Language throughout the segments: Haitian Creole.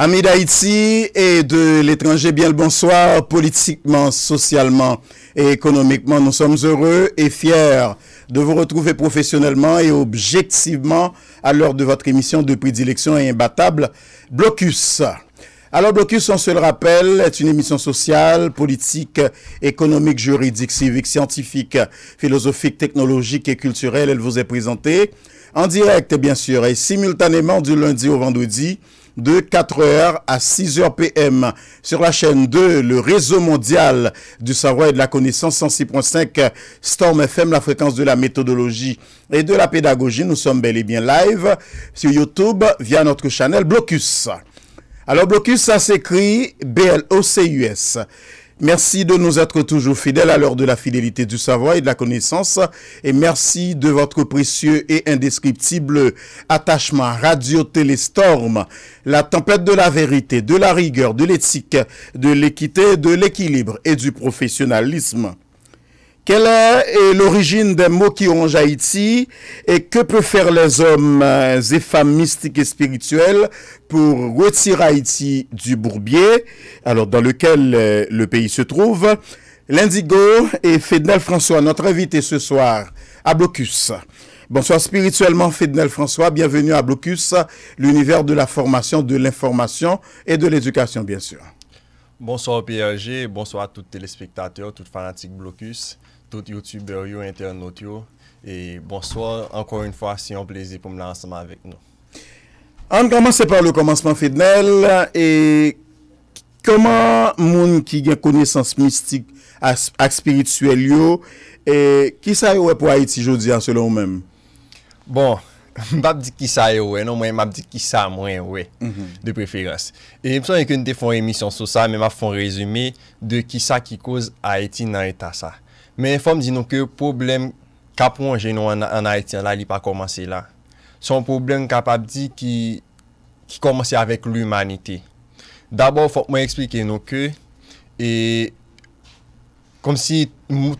Amis d'Haïti et de l'étranger, bien le bonsoir, politiquement, socialement et économiquement. Nous sommes heureux et fiers de vous retrouver professionnellement et objectivement à l'heure de votre émission de prédilection et imbattable, Blocus. Alors, Blocus, on se le rappelle, est une émission sociale, politique, économique, juridique, civique, scientifique, philosophique, technologique et culturelle. Elle vous est présentée en direct, bien sûr, et simultanément du lundi au vendredi de 4h à 6h PM sur la chaîne 2, le réseau mondial du savoir et de la connaissance 106.5 Storm FM, la fréquence de la méthodologie et de la pédagogie. Nous sommes bel et bien live sur YouTube via notre channel Blocus. Alors Blocus, ça s'écrit B-L-O-C-U-S. Merci de nous être toujours fidèles à l'heure de la fidélité du savoir et de la connaissance. Et merci de votre précieux et indescriptible attachement Radio Téléstorm, la tempête de la vérité, de la rigueur, de l'éthique, de l'équité, de l'équilibre et du professionnalisme. Quelle est l'origine des mots qui rongent Haïti et que peuvent faire les hommes euh, et femmes mystiques et spirituels pour retirer Haïti du bourbier, alors dans lequel euh, le pays se trouve L'indigo et Fednel François, notre invité ce soir à Blocus. Bonsoir spirituellement, Fednel François, bienvenue à Blocus, l'univers de la formation, de l'information et de l'éducation bien sûr. Bonsoir PRG, bonsoir à tous téléspectateurs, toutes fanatiques Blocus. Yotuber yo, internet yo Bonsoir, ankon yon fwa si yon pleze pou mla ansama vek nou An kaman se par le komanseman fednel Koman moun ki gen kone sens mistik a spirituel yo Kisa yon wè pou Haiti jodi anselon ou men Bon, mbap di kisa yon wè, nou mwen mbap di kisa mwen wè De preferans Yon mson yon kone te fon emisyon sou sa Mwen mman fon rezume de kisa ki kouz Haiti nan etasa Men fòm di nou kè poublem kapwongen nou an haitian la li pa komanse la. Son poublem kapap di ki komanse avèk l'umanite. Dabò fòm mwen eksplike nou kè e kom si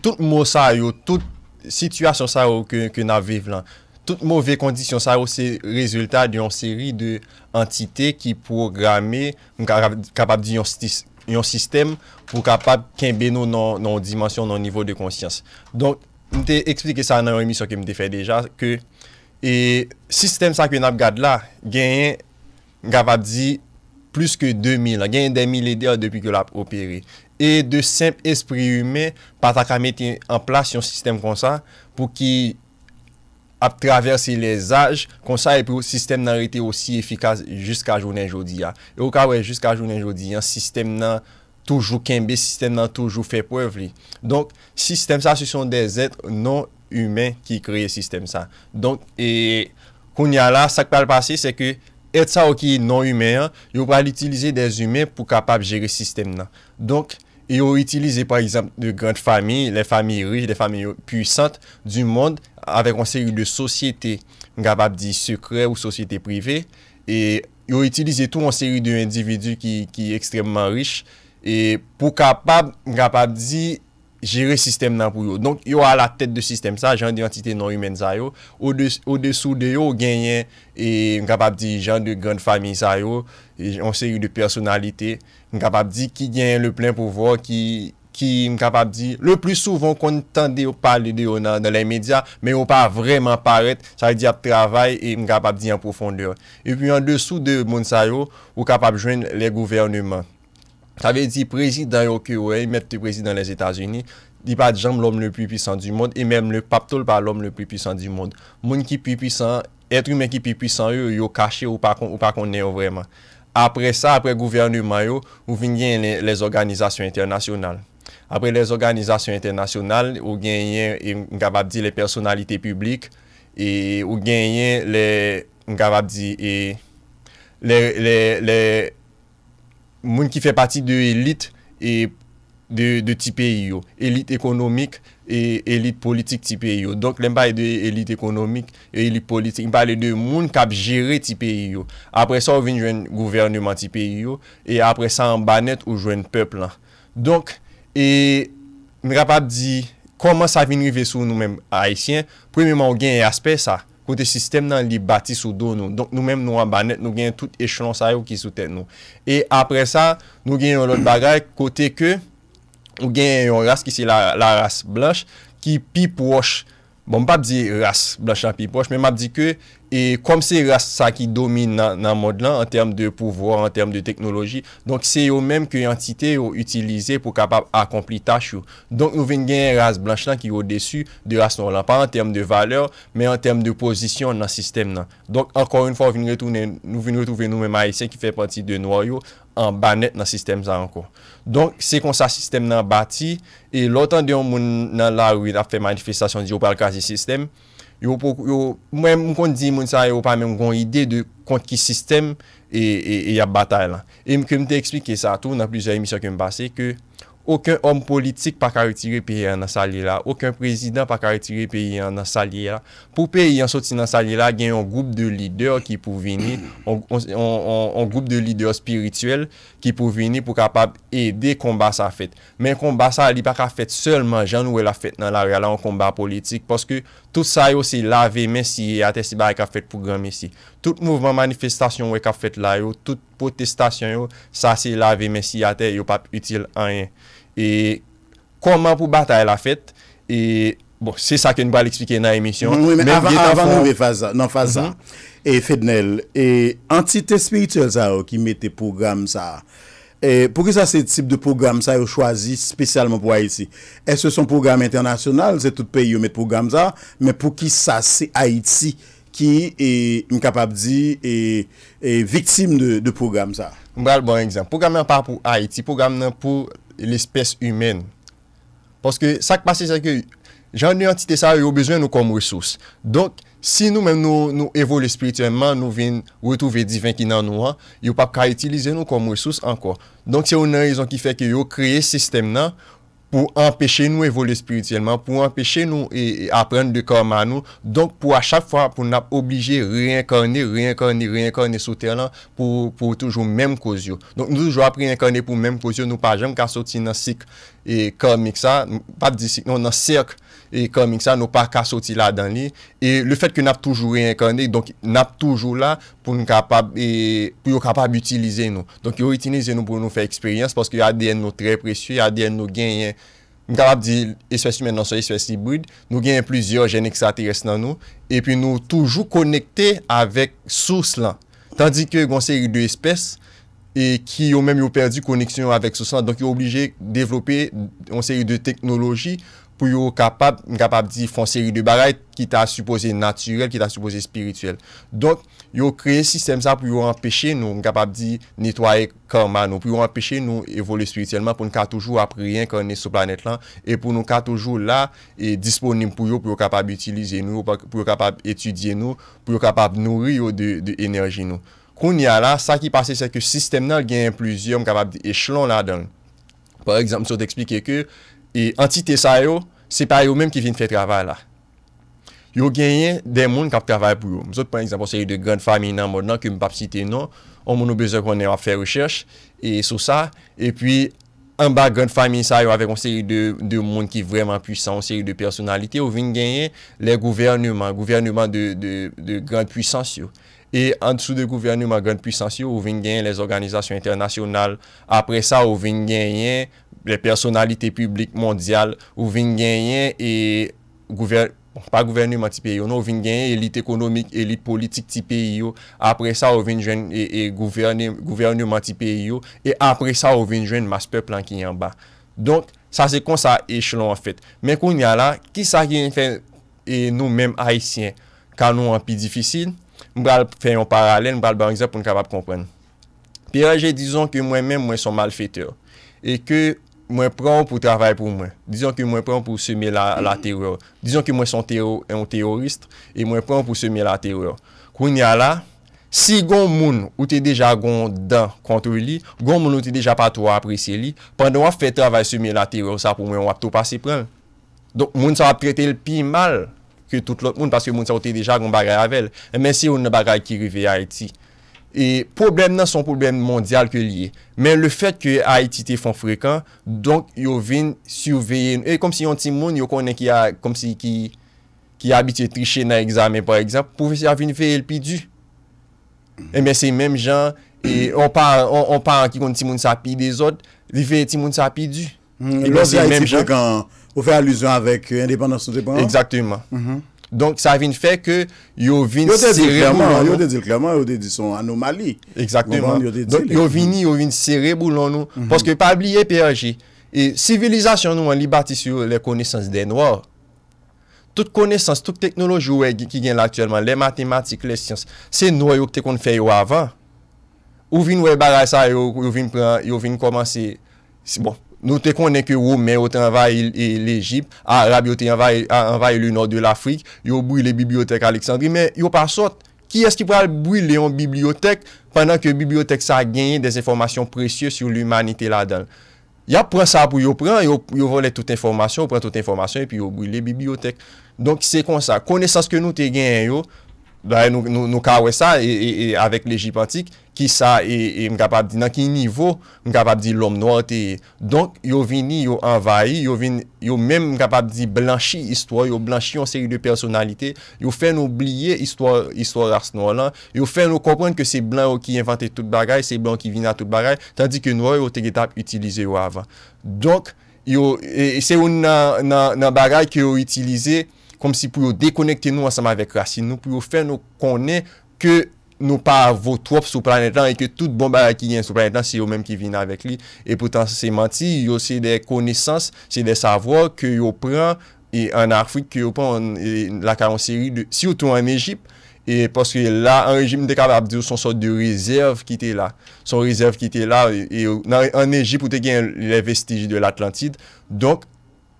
tout mò sa yo, tout situasyon sa yo ke nan vive lan. Tout mò vekondisyon sa yo se rezultat di yon seri de antite ki programe mwen kapap di yon stis. yon sistem pou kapap kenbe nou nan dimansyon, nan nivou de konsyans. Don, mte eksplike sa nan yon miso ke mte fe deja, ke e, sistem sa ke nap gad la, genyen, kapap di, plus ke 2000, genyen 2000 lèder depi ke lap opere. E de semp esprit humè, patak a mette en plas yon sistem kon sa, pou ki ap traverse les aj, konsa e pou sistem nan rete osi efikaz jiska jounen jodi ya. E ou ka wè, jiska jounen jodi ya, sistem nan toujou kembe, sistem nan toujou fepwev li. Donk, sistem sa se son de zèt non-humè ki kreye sistem sa. Donk, e koun ya la, sak pal pase se ke etsa wè ki non-humè, yo pral itilize de zèt humè pou kapab jere sistem nan. Donk, yo itilize par exemple de grand fami, le fami riche, le fami puysante du mond avek an seri de sosyete, mga pabdi, sekre ou sosyete prive, e yo itilize tou an seri de individu ki ekstremman riche, e pou kapab, mga pabdi, jere sistem nan pou yo. Donk yo a la tete de sistem sa, jan di antite non-humen zayo, ou desou de yo genyen, mga e pabdi, jan de grand fami zayo, e an seri de personalite, mga pabdi, ki genyen le plen pouvo, ki... ki m kapap di, le plis souvan kon tent de yo pale de yo nan la imedya, men yo pa vreman paret, sa e di ap travay, e m kapap di an profondeur. E pi an desou de moun sa yo, yo kapap jwen le gouvernement. Sa ve di prezidanyo ki we, mette prezidanyo les Etats-Unis, di pa jam lom le pi pisan du moun, e menm le pap tol pa lom le pi pisan du moun. Moun ki pi pisan, etri men ki pi pisan yo, yo kache ou pa konnen yo vreman. Apre sa, apre gouvernement yo, ou vin gen les organizasyon internasyonal. apre les organizasyon internasyonal ou genyen, mkabab e, di, le personalite publik e ou genyen mkabab di e, le moun ki fe pati de elit e, de ti peyo elit ekonomik e elit politik ti peyo donk lem pa e de elit ekonomik e elit politik, mpa le de moun kap jere ti peyo apre sa ou vin jwen gouvernement ti peyo e apre sa an banet ou jwen pepl donk E mi rap ap di, koman sa vinri ve sou nou men Aisyen? Premi men ou gen yon aspe sa, kote sistem nan li bati sou do nou. Donk nou men nou an banet, nou gen tout echelon sa yo ki sou ten nou. E apre sa, nou gen yon lot bagay, kote ke, ou gen yon ras ki si la ras blanche, ki pi pwosh. Bon, mi pap di ras blanche la pi pwosh, men map di ke... E kom se rase sa ki domine nan mod lan, an term de pouvor, an term de teknoloji, donk se yo menm ki entite yo utilize pou kapap akompli tache yo. Donk nou ven genye rase blanche lan ki yo desu de rase nan lan, pa an term de valeur, men an term de pozisyon nan sistem nan. Donk ankon yon fwa nou ven retouven nou men maise ki fe pati de noyo an banet nan sistem zanko. Donk se kon sa sistem nan bati, e lotan diyon moun nan la ou yon ap fe manifestasyon diyo pal kazi sistem, yo pou, yo, mwen mwen kon di moun sa, yo pa mwen mwen kon ide de kon ki sistem, e, e, e, ya batay lan. E mke mte eksplike sa tou nan plizye emisyon ke m basi, ke oken om politik pa karitire peyi an sa li la, oken prezident pa karitire peyi an sa li la, pou peyi an soti nan sa li la, gen yon group de lider ki pou veni, on group de lider spirituel ki pou veni pou kapab ede komba sa fet. Men komba sa li pa ka fet, selman jan ou el a fet nan la realan konba politik, paske Tout sa yo se lave mesi ate se ba ek ap fet pou gram mesi. Tout mouvman manifestasyon wek ap fet la yo, tout potestasyon yo, sa se lave mesi ate, yo pa util anyen. E koman pou batay la fet? E bon, se sa ke nou bal eksplike nan emisyon. Avan nou ve faza, nan faza. Mhm. E fednel, e, entite sprituel za yo ki mete program sa a. E, pou ki sa se tip de pougram sa yo chwazi spesyalman pou Haiti? E se son pougram internasyonal, se tout peyi yo met pougram sa, men pou ki sa se Haiti ki e mkapabdi e, e viktime de pougram sa? Mbale bon enksam, pougram nan pa pou Haiti, pougram nan pou l'espes humen. Poske sak pase sa ke, jan yon titi sa yo bezwen nou kom resous. Donk, Si nou men nou evol espirituelman nou ven retouve divin ki nan nou an, yo pa ka itilize nou kom resous anko. Donk se yo nan rezon ki fe ki yo kreye sistem nan pou empeshe nou evol espirituelman, pou empeshe nou e, e apren de korma nou, donk pou a chap fwa pou nap oblije reinkorne, reinkorne, reinkorne sou telan pou toujou menm kozyo. Donk nou jou ap reinkorne pou menm kozyo, nou pa jem ka soti nan sik e kormik sa, pa di sik non, nan nan sik kormik. E komik sa nou pa ka soti la dan li. E le fet ke nap toujou reyen kande, donk nap toujou la pou nou kapab, e, pou yo kapab utilize nou. Donk yo itineze nou pou nou fe eksperyans, poske ADN nou tre presye, ADN nou genyen, nou kapab di espèsi men non soy espèsi hibrid, nou genyen plouzyor jene ki sa ateres nan nou, e pi nou toujou konekte avèk sous lan. Tandik yo yon seri de espèse, e ki yo men yo perdi koneksyon avèk sous lan, donk yo oblije devlopè yon seri de teknologi pou yo kapab, m kapab di fonseri de baray, ki ta suppose naturel, ki ta suppose spirituel. Donk, yo kreye sistem sa pou yo empeshe nou, m kapab di netwaye karma nou, pou yo empeshe nou evolu spirituelman, pou nou ka toujou apriyen konen sou planet lan, e pou nou ka toujou la, e disponim pou yo, pou yo kapab utilize nou, pou yo kapab etudye nou, pou yo kapab nouri yo de enerji nou. Koun ya la, sa ki pase sa ke sistem nan, genye pluzi, m kapab di echelon la dan. Par exemple, sou te eksplike ke, an e ti te sa yo, se pa yo menm ki vin fè travèl la. Yo genyen den moun kap travèl pou yo. Mzot pon ekzampon seri de grand famin nan moun nan ke m pap site nan, an moun nou bezèr konnen an fè rechèrch, e sou sa. E pwi an ba grand famin sa yo avèk an seri de moun ki vwèman pwisan, an seri de personalite, yo vin genyen le gouvernman, gouvernman de grand pwisan yo. E an dessou de gouverne man gen pwisans yo, ou ving gen les organizasyon internasyonal. Apre sa, ou ving gen yen le personalite publik mondyal. Ou ving gen yen, pa gouverne man ti peyo, nou ving gen yen elit ekonomik, elit politik ti peyo. Apre sa, ou ving gen yen gouverne man ti peyo. E apre sa, ou ving gen yon maspe plan ki yon ba. Donk, sa se kon sa eschlon an fet. Men kon yon lan, ki sa gen fè nou menm haisyen? Kan nou an pi difisil? m pral fè yon paralè, m pral bè an egzèp pou n krapap kompren. Pi rè jè dizon ki mwen mèm mwen son mal fètèr e ke mwen pran pou travè pou mwen. Dizon ki mwen pran pou semè la teror. Dizon ki mwen son teror, en terorist, e mwen pran pou semè la teror. Koun ya la, si goun moun oute deja goun dè kontre li, goun moun oute deja pa tou apresye li, pandè wap fè travè semè la teror, sa pou mwen wap tou pasè pran. Donk moun sa apretè l pi mal. ke tout lot moun, paske moun sa wote deja goun bagay avel. E men si yon nan bagay ki rive Aiti. E problem nan son problem mondyal ke liye. Men le fet ke Aiti te fon frekan, donk yo vin, si yo vin, e kom si yon ti moun, yo konen ki a, kom si ki, ki abitye triche nan examen, par exemple, pou vi si avin vlp du. E men si menm jan, e on pa, on pa ki kon ti moun sa pi de zot, li vlp ti moun sa pi du. Hmm, e eh men si menm jan. Ou fe aluzyon avèk euh, indépendansyon depenansyon? Eksaktyman. Mhm. Donk sa vin fè ke yo vin sirebou loun nou. Yo te dil klaman, yo te dil son anomali. Eksaktyman. Yo vin sirebou loun nou. Poske pa blie PRG. E sivilizasyon nou an li bati sur le konesans den wò. Tout konesans, tout teknolojou wè ki gen l'aktuellement, le matematik, le siyans, se nou yo te kon fè yo avan. Ou vin wè bagay sa, yo vin komansi. Si bon. Nou te konen ke ou men ou te anvaye l'Egypte, a rabi ou te anvaye le nord de l'Afrique, yo bouy le bibliotek Alexandrie, men yo pa sot, ki eski pral bouy le yon bibliotek panan ke bibliotek sa ganyen des informasyon presye sur l'umanite la dan? Ya pran sa pou yo pran, yo vwole tout informasyon, yo pran tout informasyon, epi yo bouy le bibliotek. Donk se kon sa, konesan se ke nou te ganyen yo, nou kawe sa, avek l'Egypte antike, ki sa e, e mkapap di nan ki nivou, mkapap di lom nou an teye. Donk, yo vini, yo envayi, yo vini, yo men mkapap di blanchi istwa, yo blanchi yon seri de personalite, yo fen oubliye istwa ars nou an lan, yo fen ou kompren ke se blan ou ki inventi tout bagay, se blan ou ki vina tout bagay, tandi ke nou yo teke tap itilize yo avan. Donk, yo, e, e, se ou nan bagay ki yo itilize, kom si pou yo dekonekte nou ansama vek rasi nou, pou yo fen nou kone ke nou pa votwop sou planetan e ke tout bombara ki gen sou planetan si yo menm ki vina avek li. E pou tan se se manti, yo se de konesans, se de savwa ke yo pran en Afrik, ke yo pran e la karonseri. Si yo tou en Egypt, e poske la, en Egypt, dekabab di sou son sort de rezerv ki te la. Son rezerv ki te la, en e, Egypt, ou te gen le vestigi de l'Atlantide. Dok,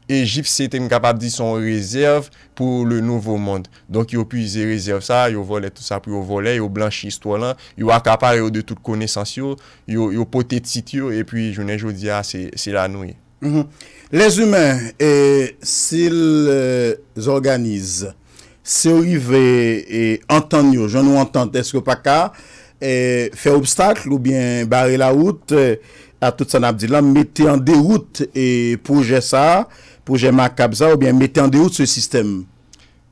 Ejip se tem kapap di son rezerv pou le nouvo mond. Donk yo pwize rezerv sa, yo vole tout sa pou yo vole, yo blanchi sto lan, yo akapal yo de tout konesans yo, yo pote tityo, epwi jounen joun dia se la nouye. Mm-hmm. Les humen, se euh, l zorganize, se ou i ve entan yo, joun ou entan, desko pa ka, fe obstakl ou bien bare la wout, euh, a tout san ap di lan, mette an de wout, e pouje sa, pou jema kabza ou bien mette an de ou tse sistem.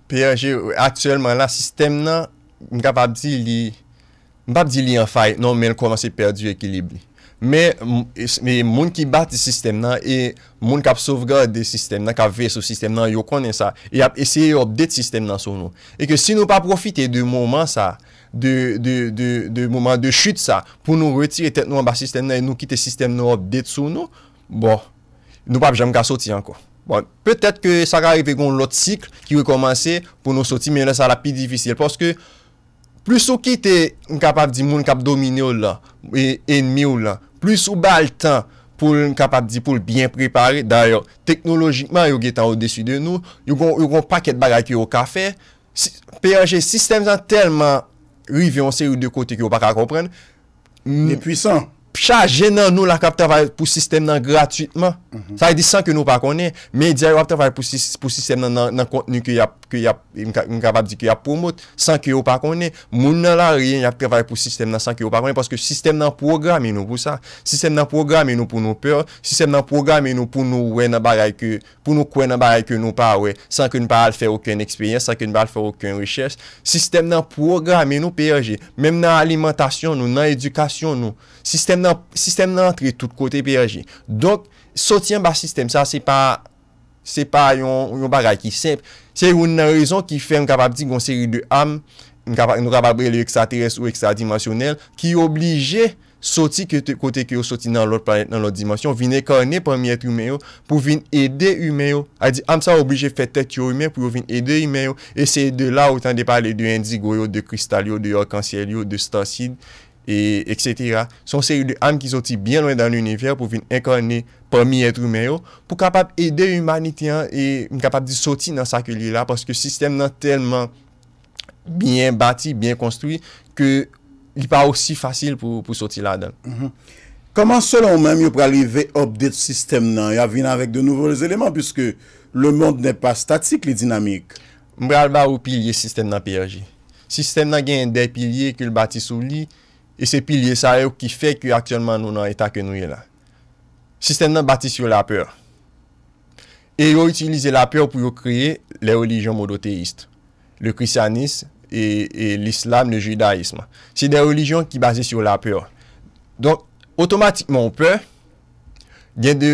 P.A.G. Aktuellement la sistem nan, mbap di li, mbap di li an fay, non men koman se perdi ekilibli. Men, men moun ki bat sistem nan, e moun kap sovgade sistem nan, kap ve sou sistem nan, yo konen sa, e ap esye obdet sistem nan sou nou. E ke si nou pa profite de mouman sa, de de mouman de chute sa, pou nou retire tet non, nou an ba sistem nan, e nou kite sistem nan obdet sou nou, bon, nou pa jem ka soti an ko. Bon, peut-être que ça arrive avec l'autre cycle qui va commencer pour nous sortir, mais là ça va être la plus difficile. Parce que plus au kit, on est capable de dominer l'ennemi, plus on a le temps pour le bien préparer. D'ailleurs, technologiquement, on est au-dessus de nous, on n'a pas qu'à faire. P.A.G. système, c'est tellement réveillant sur les deux côtés qu'on ne peut pas comprendre. Il est puissant? chage nan nou akap travail pou sistem nan gratuitman. Шayde san ke nou pa konen, men dire wak aptevar pour sistem nan kontinu ke yap mikapab di ke yap promote san ku yo pa konen. Moun nan lan ryen yap kavar pou sistem nan san ki yo pa konen paske sistem nan programe y nou pou sa. System nan programe y nou pou nou peur. System nan programe y nou pou nou oue nan barayke pou nou kwen nan barayke nou pa we san ke nou pa al fye ouken eksperyans, san ke nou pa al fye ouken richers. System nan programe y nou peyee. Mem nan alimentasyon y nou nan edukasyon y nou. System nan Sistem nan antre tout kote PRG. Donk, soti an ba sistem sa se pa yon bagay ki sep. Se yon nan rezon ki fe m kapabdi yon seri de am m kapabri le ekstateres ou ekstradimasyonel, ki yon oblije soti kote kyo soti nan lot planet nan lot dimasyon, vine kane pwemye tri oumeyo pou vin ede oumeyo. A di, am sa oblije fe tek yo oumeyo pou vin ede oumeyo. E se de la ou tan de pale de indigo yo, de kristal yo, de orkansiyel yo, de stasid E, et setera, son seri de am ki soti byen lwen dan l'univer pou vin inkorne pomi etroumen yo pou kapap ede humanitian e m kapap di soti nan sa ke li la paske sistem nan telman byen bati, byen konstrui, ke li pa osi fasil pou soti la dan. Koman mm-hmm. solon men yo pralive obdet sistem nan ya vin avèk de nouvels eleman pwiske le mond nè pa statik li dinamik? Mbral ba ou pilye sistem nan PRG. Sistem nan gen depilye ke l bati sou li E se pilye sa yo ki fek yo aksyonman nou nan eta ke nou ye la. Sistem nan bati sou la peur. E yo utilize la peur pou yo kriye le religion modoteist. Le krisyanist, e, e l'islam, le judaism. Se de religion ki base sou la peur. Donk, otomatikman ou peur, gen de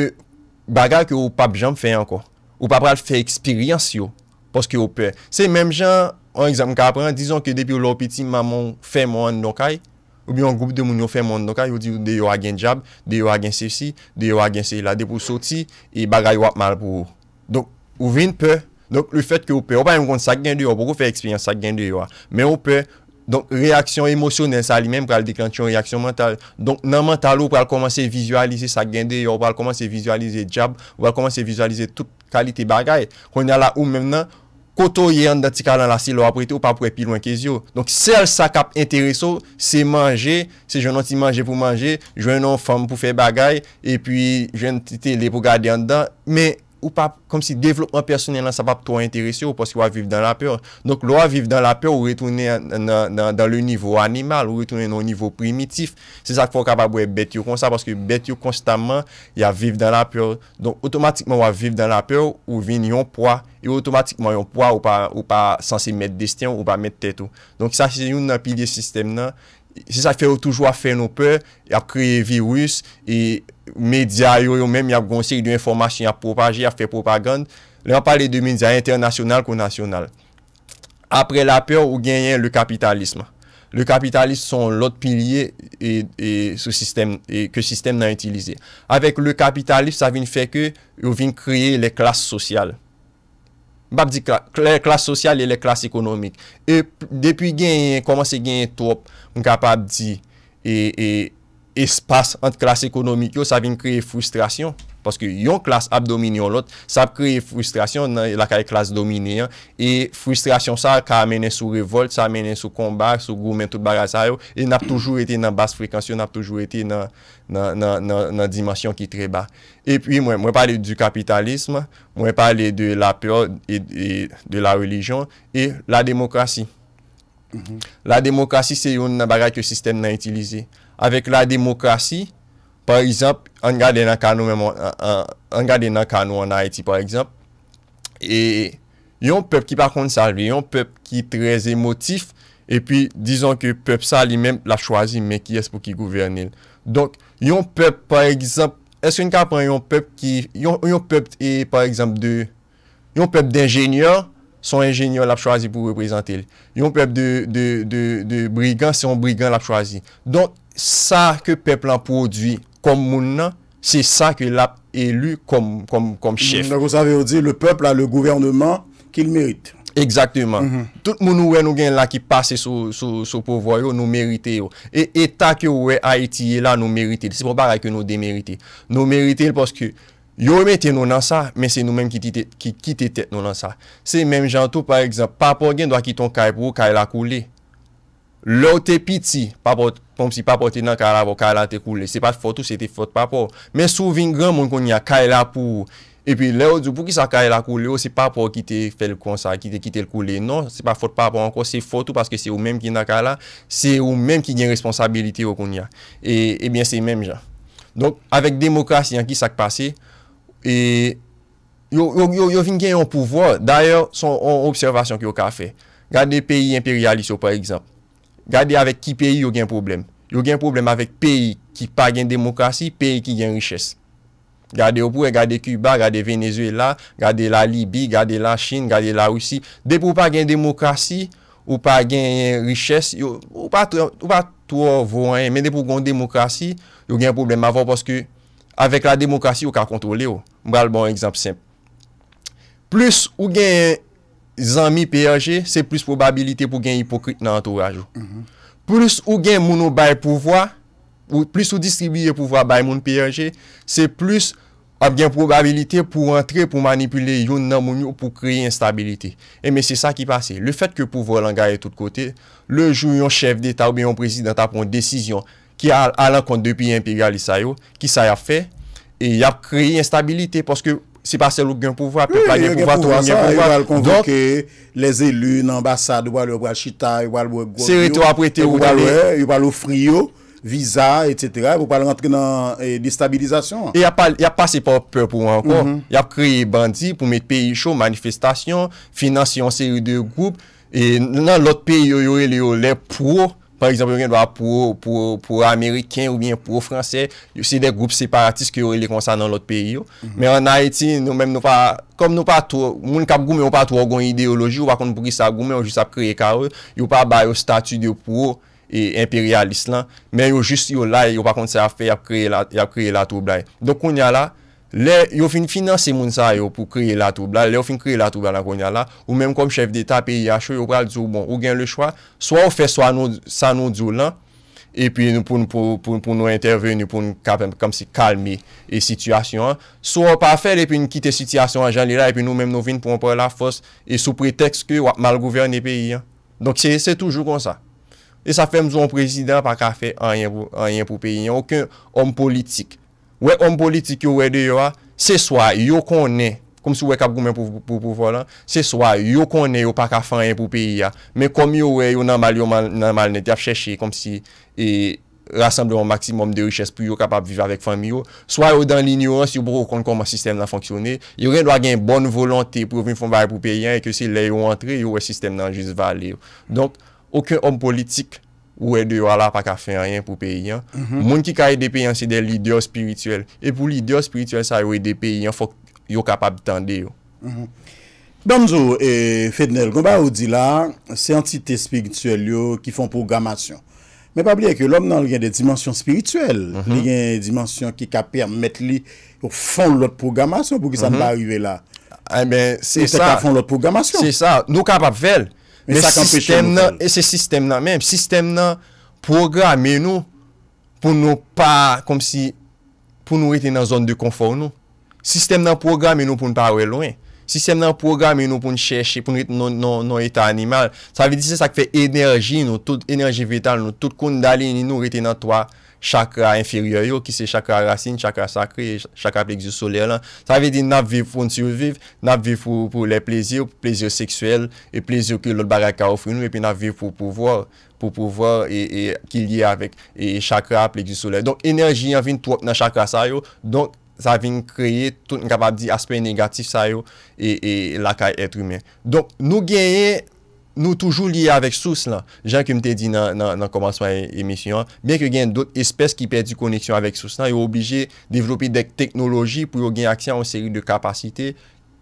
bagay ke ou pap janm fe anko. Ou pap ral fe eksperyans yo, poske ou peur. Se menm jan, an ekzamen ka apren, dizon ke depi ou lopiti mamon fe moun nokay, Ou bi yon group de moun yon fè moun donka, yon di yon a gen jab, de yon a gen se si, de yon a gen se la, de pou soti, e bagay wap mal pou ou. Donk, ou vin pè, donk le fèt ki ou pè, ou pa yon kont sak gen de yon, pou pou fè eksperyans sak gen de yon, men ou pè, donk reaksyon emosyonel sa li menm pral dekant yon reaksyon mental, donk nan mental ou pral komanse vizualize sak gen de yon, pral komanse vizualize jab, pral komanse vizualize tout kalite bagay, kon yon la ou menm nan, Koto ye yon dan ti kalan la silo apre te ou pa pre pi lwen ke zyo. Donk sel sa kap intereso se manje, se joun an ti manje pou manje, joun an fom pou fe bagay, e pi joun an ti te le pou gade yon dan, me... Ou pa, kom si devlopman personel nan sa pa pou to intere syo, ou pos ki waviv dan la pew. Donk lwa waviv dan la pew, ou ritounen nan le nivou animal, ou ritounen nan nivou primitif. Se sa fwa kapab wè bet yo konsa, pos ki bet yo konstanman, ya waviv dan la pew. Donk otomatikman waviv dan la pew, ou vin yon pwa, yon otomatikman yon pwa, ou pa sansi met destyen, ou pa met teto. Donk sa se yon nan pilye sistem nan, se sa fè ou toujwa fè nou pew, ya kreye virus, e... Medya yo yo menm ya gonsik de informasyon, ya propaje, ya fe propagande. Yo ap pale de medya internasyonal konasyonal. Apre la pe ou genyen le kapitalisme. Le kapitalisme son lot pilye e ke sistem nan itilize. Avek le kapitalisme, sa vin feke yo vin kriye le klas sosyal. Bab di klas sosyal e le klas ekonomik. E depi genyen, koman se genyen top, mkap ap di, e kapitalisme, espas ant klas ekonomikyo, sa vin kreye frustrasyon. Paske yon klas ap domine yon lot, sa ap kreye frustrasyon la kare klas domine. E frustrasyon sa ka amene sou revolt, sa amene sou kombar, sou groumen tout bagay sa yo. E nap toujou ete nan bas frekansyon, nap toujou ete nan dimasyon ki treba. E pi mwen pale du kapitalisme, mwen pale de la peo, de la religion, e la demokrasi. Mm-hmm. La demokrasi se yon bagay ke sistem nan itilize. Avèk la demokrasi, par exemple, an gade nan kano an Haiti, par exemple, e yon pep ki par kont salve, yon pep ki trez emotif, epi dizon ke pep sa li men la chwazi men ki es pou ki gouvernil. Donk, yon pep, par exemple, eske n ka pran yon pep ki, yon pep e, par exemple, yon pep d'enjenyeur, Son enjenyon l ap chwazi pou reprezentil. Yon pep de brigant, son brigant l ap chwazi. Don sa ke pep lan produi kom moun nan, se sa ke l ap elu kom chef. Don kon sa veyo di, le pep la, le gouvernement, ki l merite. Eksakteman. Mm-hmm. Tout moun ouwe nou gen la ki pase sou pouvoyo, nou merite yo. E eta ki ouwe Haiti la, nou merite. Se pou baray ke nou demerite. Nou merite l poske yo. Yo eme ten nou nan sa, men se nou menm ki te tek nou nan sa. Se menm jan tou, par ekzan, papo gen do akiton kay pou, kay la koule. Lò te piti, papo, pom si papo te nan kala pou, kala te koule. Se pat fote, se te fote papo. Men sou vingran moun kon ya, kay la pou. E pi lò djou pou ki sa kay la koule ou, se papo ki te fel kon sa, ki te kite l koule. Non, se pa fote papo ankon, se fote ou, paske se ou menm ki nan kala. Se ou menm ki gen responsabilite ou kon ya. E, e menm se menm jan. Donk, avek demokrasi anki sak pase. E, yo vin gen yon pouvo, d'ailleurs, son observation ki yo ka fe, gade peyi imperialist yo, par exemple, gade avèk ki peyi yo gen problem, yo gen problem avèk peyi ki pa gen demokrasi, peyi ki gen riches. Gade yo pouve, gade Kuba, gade Venezuela, gade la Libye, gade la Chine, gade la Roussi, depo pa gen demokrasi, ou pa gen riches, yo pa tou avouen, men depo kon demokrasi, yo gen problem avò, porske avèk la demokrasi ou ka kontrole ou. Mbè al bon ekzamp semp. Plus ou gen zanmi PRG, se plus probabilite pou gen hipokrit nan entouraj ou. Mhm. Plus ou gen moun ou bay pouvoi, plus ou distribuye pouvoi bay moun PRG, se plus ap gen probabilite pou rentre, pou manipule yon nan moun ou pou kreye instabilite. E men se sa ki pase. Le fet ke pouvoi lan gaye tout kote, le jou yon chef de ta ou yon prezident ta pon desisyon ki alan kont depi imperiali sa yo, ki sa ya fe, e yap kreye instabilite, poske se pa se loup gen pouva, pe pa gen pouva, ton gen pouva, yon al konvoke, les elu, nan basad, yon al wak chita, yon al wak gok yo, se reto aprete e ou dalè, yon al wak frio, visa, et cetera, pou pal rentre nan destabilizasyon. E, e yap pase pa ou pe pou ankon, mhm. yap kreye bandi, pou met peyi chou, manifestasyon, finansyon se yon de group, e nan lot peyi yo yo e yo le pou, Par exemple, yon gen do ap pou Ameriken ou bien pou Fransè. Yon si de group separatist ki yon rele konsan nan lot peyi yon. Mhm. Men an a eti, nou men nou pa, kom nou pa tou, moun kap goume, yon pa tou ou gon ideoloji, ou pa kon nou pou ki sa goume, yon jis ap kreye ka ou. Yon pa bay ou statu de pou ou e imperialist lan, men yon jis yon la, yon pa kon se ap kreye la tou blay. Dok kon yon la... Yo fin finanse moun sa yo pou kriye la toub la, yo fin kriye la toub la la konya la, ou menm kom chef deta peyi a chou, yo pral di sou bon, ou gen le choua. So a ou fe sa nou diou lan, e pi nou pou nou interven, nou pou nou kapem kom si kalme e situasyon. So a ou pa fel, e pi nou kite situasyon an jan li la, e pi nou menm nou vin pou an pral la fos, e sou preteks ke mal gouverne peyi. Donk se toujou kon sa. E sa fem zon prezident pa ka fe an yen pou peyi, anken om politik. wè om politik yo wè de yo a, se swa yo konen, kom si wè Kabgoumen pou pou pou volan, se swa yo konen yo pa ka fan yon pou peyi a, ah. men kom yo wè yo nan mal yon nan mal ne te ap chèche, kom si rassemble yon maksimum de richès pou yo kapap vive avèk fan mi yo, swa yo dan liniyon si yo pou kon kon konman sistem nan fonksyonè, yo ren do a gen bon volante pou ven fon vare pou peyi an e ke se lè yo antre, yo wè sistem nan jiz valè yo. Donk, oken om politik Ouè mhm. de yo mhm. ala pa eh, ka fen ryen pou peyen. Moun ki ka e de peyen, se de l'idyo spirituel. E pou l'idyo spirituel, sa yo e de peyen, fok yo kapab tende yo. Bonzo, Fetnel, kon ba ou di la, se antite spirituel yo ki fon programasyon. Men pa bli e ke l'om nan li gen de dimensyon spirituel. Li gen dimensyon ki ka permèt li yo fon lot programasyon pou ki sa nba yuwe la. E men, se te ka fon lot programasyon. Se sa, nou kapab fel. E se sistem nan mèm, sistem nan programe nou pou nou rete nan zon de konfor nou, sistem nan programe nou pou nou parwe lwen, sistem nan programe nou pou nou chèche, pou nou rete nan etat animal, sa vide se sa kfe enerji nou, enerji vital nou, tout koun dalin nou rete nan toa. Chakra inferior yo, ki se chakra rasin, chakra sakri, chakra plek di soler la. Sa vi di nap viv pou nsiviv, nap viv pou le plezir, plezir seksuel, e plezir ki lout barak a ofrin, epi nap viv pou pouvor, pou pouvor ki liye avek, e chakra plek di soler. Donk enerji yon vin twop nan chakra sa yo, donk sa vin kreye tout nkabab di asper negatif sa yo, e lakay etre umen. Donk nou genye... Nou toujou liye avèk sous lan, jan ki mte di nan komansman emisyon, ben ke gen dout espès ki perdi koneksyon avèk sous lan, yo oblije devlopi dek teknologi pou yo gen aksyon an seri de kapasite,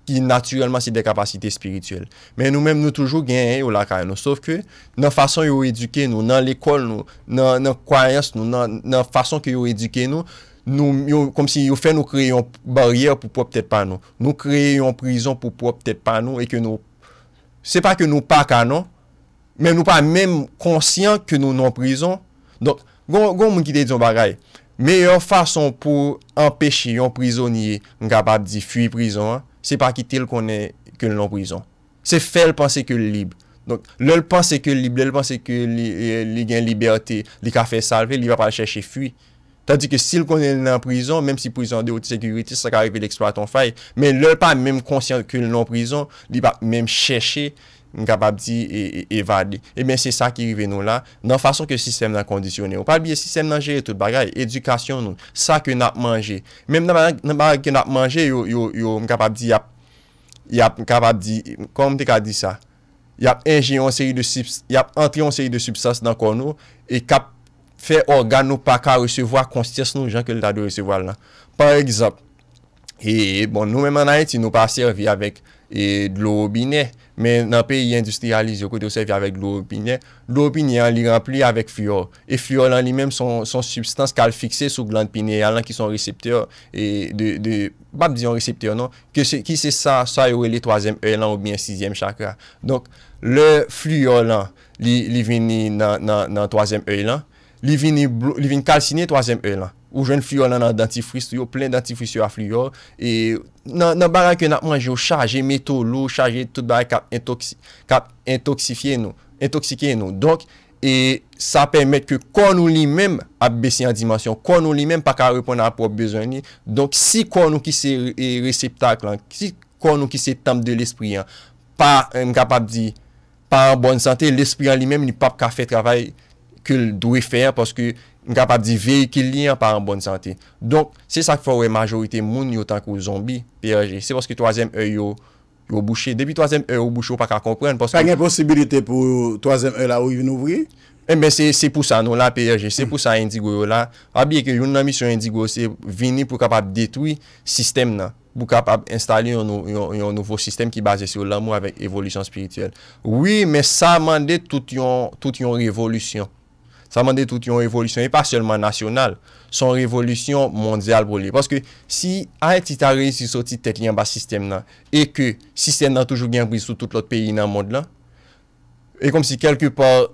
ki natyrelman se dek kapasite spirituel. Men nou men nou toujou gen en yo la kayan nou, saf ke nan fason yo eduke nou, nan l'ekol nou, nan kwayans nou, nan fason ki yo eduke nou, nou yo kom si yo fè nou kreye yon bariyè pou pou ptèd pa nou, nou kreye yon prizon pou pou ptèd pa nou, e ke nou... Se pa ke nou pa kanon, men nou pa men konsyen ke nou nan prizon. Don, gon moun ki de diyon bagay, meyo fason pou empeshe yon prizonye mkabab di fuy prizon, se pa ki tel konen ke nou nan prizon. Se fel panse ke libl. Don, lel panse ke libl, lel panse ke eh, li gen liberté, li kafe salve, li va pa chèche fuy. Tadi ke si l konen nan prizon, menm si prizon de oti sekuriti, sa ka revi l eksploat an fay, men l l pa menm konsyant ke l nan prizon, li pa menm chèche, mkabab di evade. Emen se sa ki revi nou la, nan fason ke sistem nan kondisyone. Ou pal biye sistem nan jere tout bagay, edukasyon nou, sa ke nap manje. Menm nan bagay ke nap manje, yo mkabab di yap, yap mkabab di, kon mte ka di sa, yap entri yon seri de substans nan kon nou, e kap, Fè organ nou pa ka resevo a konstias nou jan ke lade resevo al nan. Par egzap. E bon nou men manay ti nou pa servi avèk dlo e, robinet. Men nan pe yi industrialize yo kou te servi avèk dlo robinet. Dlo robinet an li rampli avèk fluor. E fluor lan li menm son substans kal fikse sou glan de pini. Al nan ki son reseptor. E, bab diyon reseptor nan. Ki se sa yowre li toazem e lan ou bien sizyem chakra. Donk le fluor lan li veni nan toazem e lan. Li vin kalsine e to a zem e lan. Ou jwen flyo lan nan danti frist yo, plen danti frist yo a flyo. E nan baran ke nan manj yo, chaje meto lou, chaje tout baran kap intoxifye nou. Intoxike nou. Donk, e sa permette ke kon ou li men ap besi an dimasyon. Kon ou li men pa ka repon nan apop bezwen ni. Donk, si kon ou ki se receptak lan, si kon ou ki se tamp de l'espri an, pa m euh, kap ap di, pa an bon sante, l'espri an li men ni pap ka fe travay Kèl dwe fèr pwoske m kapap di vey kèl li an pa an bon sante. Don, se sak fò wè majorite moun yo tankou zombi PRG. Se pwoske 3e yo bouchè. Depi 3e yo bouchè yo pa ka komprèn pwoske... Pwoske gen posibilite pou 3e yo la ou yon ouvri? En eh ben se pou sa nou la PRG. Se pou sa Indigo yo la. Abye ke yon nami sou Indigo se vini pou kapap detwi sistem nan. Pou kapap installe yon nouvo sistem ki base se yo lamo avèk evolisyon spirituel. Oui, men sa mande tout yon revolisyon. Sa mande tout yon revolusyon, e pa sèlman nasyonal, son revolusyon mondial boli. Paske si aè titare si soti tek li an ba sistem nan, e ke sistem nan toujou gen brisou tout lot peyi nan mond lan, e kom si kelke por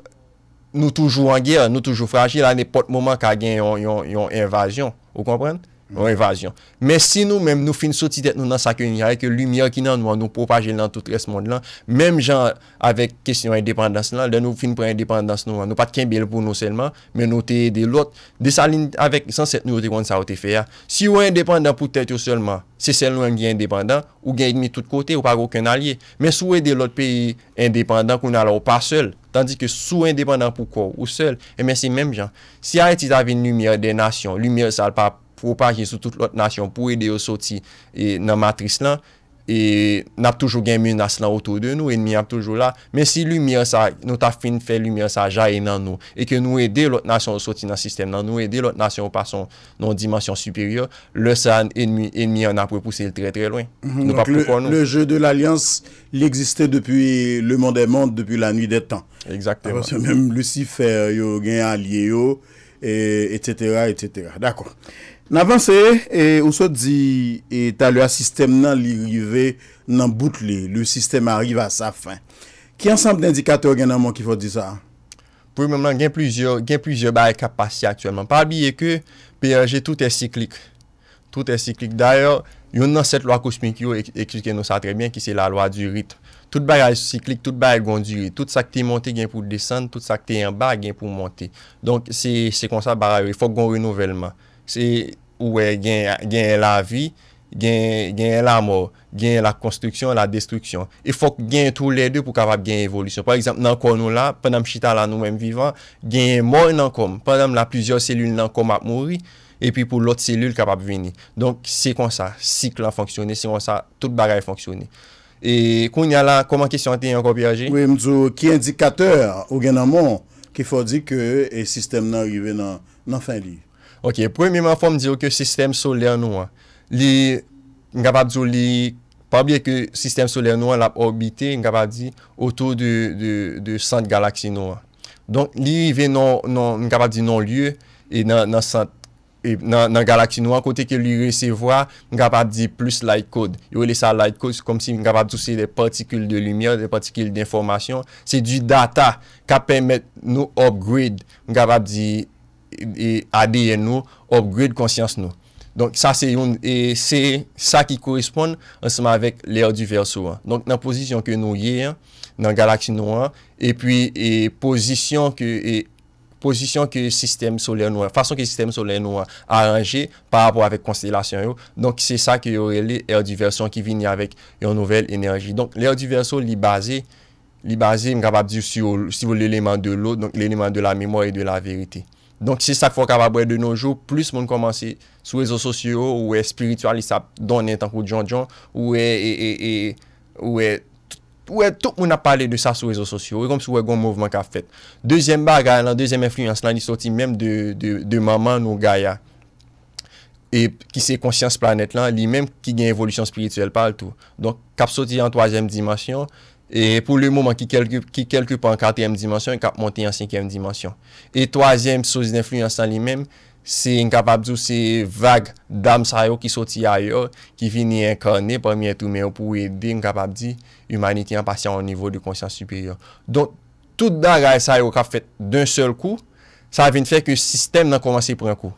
nou toujou an ger, nou toujou fragil, an epote mouman ka gen yon invasyon, ou kompren? Ou evasyon. Mè si nou mèm nou fin soti tèt nou nan sakyo yon yare, ke lumiè ki nan nou an nou propaje lan tout lè se mond lan, mèm jan avèk kèsyon yon indépandans lan, dan nou fin prè indépandans nou an nou pat kèm bel pou nou selman, mè nou tèy de lòt, de sa lin avèk sanset nou yote kon sa wote fè ya. Si yon indépandans pou tèt yo selman, se selman yon gè indépandans, ou gè yon mi tout kote, ou pa gòk yon alye. Mè sou e de lòt peyi indépandans, mèm koun alò pa sel, tandi ke sou indépandans pou kò pou pa ki sou tout lot nasyon pou ede yo soti e, nan matris lan, e nap toujou gen men naslan otou de nou, enmi ap toujou la, men si lumi an sa, nou ta fin fe lumi an sa jae nan nou, e ke nou ede lot nasyon soti nan sistem nan nou, ede lot nasyon pa son nan dimansyon superior, le sa enmi an ap pou pousse l tre tre lwen, mhm, nou pa pou kon nou. Le jeu de l'alyans l'existe depuis le monde est monde, depuis la nuit des temps. Exactement. Mèm Lucifer yo gen alye yo, et cetera, et cetera, d'akoum. N avansè, e, ou so di e, ta lua sistem nan li yive nan bout li, lua sistem arrive a sa fin. Ki ansanp d'indikator gen nan moun ki fò di sa? Pou yon mèm nan gen plizyo, gen plizyo baye kapasye aktuelman. Par biye ke PRG tout e siklik. Tout e siklik. D'ayor, yon nan set lua kosmik yo e klik gen nou sa trebyen ki se la lua durit. Tout baye a siklik, tout baye gon durit. Tout sakte montè gen pou desan, tout sakte yon ba gen pou montè. Donk se kon sa baye, fò gon renouvellman. Se ou e gen la vi, gen la mor, gen la konstruksyon, la destruksyon. E fok gen tou le de pou kapap gen evolisyon. Par exemple, nan kon nou la, penam chita la nou menm vivan, gen mor nan kom. Penam la plizyo selul nan kom ap mouri, e pi pou lot selul kapap vini. Donk se kon sa, sik lan fanksyoni, se kon sa, tout bagay fanksyoni. E koun ya la, koman kesyon te yon kopi aje? Ou e mdzo, ki indikater ou gen nan mon, ki fok di ke e sistem nan rive nan fin liye. Ok, premenman fòm diyo ke sistem solèr noua. Li, mkabab diyo li, pabye ke sistem solèr noua l ap orbite, mkabab di, otou de, de, de, de sant galaksi noua. Donk, li ve non, non, non nan, nan, mkabab di nan lye, e nan, nan, nan galaksi noua, kote ke li resevwa, mkabab di plus light code. Yo le sa light code, kom si mkabab di sou se de partikül de lumiè, de partikül de informasyon. Se di data, ka pèmèt nou upgrade, mkabab di, adeye nou, obgre de konsyans nou. Donk sa se yon, se sa ki koresponde anseman avèk lèr di verso. Donk nan pozisyon ke nou ye, nan galaksy nou an, epwi pozisyon ke sistem solèr nou an, fason ke sistem solèr nou an, aranje par apò avèk konstelasyon yo, donk se sa ki yon lèr di verso ki vin yon nouvel enerji. Donk lèr di verso li baze, li baze mkabab di sou lèlèman de lò, lèlèman de la mèmoè et de la vèritè. Donk se sak fwa kapabwe de noujou, plus moun komanse sou wezo sosyo ou e spiritual li sa donnen tankou djon djon, ou e, ou e, ou e, tout moun ap pale de sa sou wezo sosyo, ou e komp sou e goun mouvman kap fet. Dezyen bagay lan, dezyen mwen fluyans lan, li soti menm de maman nou gaya. E ki se konsyans planet lan, li menm ki gen evolusyon spirituel pal tou. Donk kap soti an toazen dimasyon. E pou lè mouman ki kelkup an katèm dimansyon, kap montè an sèkèm dimansyon. E toazèm souzi d'influensan lè mèm, se in kapabdou se vague dam sa yo ki soti a yo, ki vini en karnè pwèmye toumen yo pou edè in kapabdou humanitè an pasyon an nivou de konsyans supèryon. Don, tout da gare sa yo kap fèt dèn sèl kou, sa vèn fèk yo sistem nan komanse prèn kou.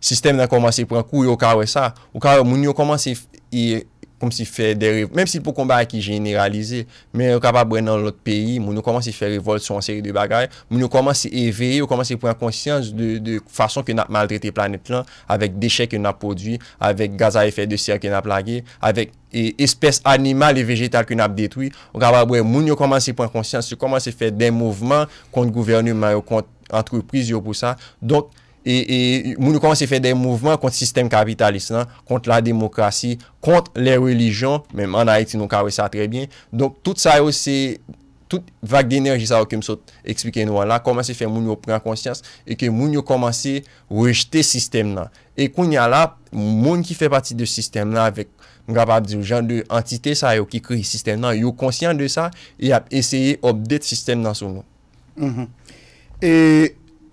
Sistem nan komanse prèn kou yo kawè sa, yo kawè moun yo komanse yè Mèm si pou komba a ki jeneralize, mè yo kapab wè nan lot peyi, moun yo koman se fè revolte sou an seri de bagay, moun yo koman se eveye, moun yo koman se pren konsyans de fason ke nap maltrete planet lan, avèk deshek ke nap podwi, avèk gaza efè de ser ke nap lage, avèk e, espès animal et végétal ke nap detwi, moun yo koman se pren konsyans, moun yo koman se fè den mouvman kont gouverne ou kont entreprise yo pou sa. E moun yo komanse fè den mouvman kont sistem kapitalist nan, kont la demokrasi, kont le relijon, mèm anay eti nou kawè sa trè bie. Donk tout sa yo se, tout vak denerji sa yo ke msot eksplike nou an la, komanse fè moun yo pran konsyans, e ke moun yo komanse rejte sistem nan. E koun ya la, moun ki fè pati de sistem nan, avèk mga bab di ou jan de entite sa yo ki kri sistem nan, yo konsyans de sa, e ap esye obdet sistem nan sou moun.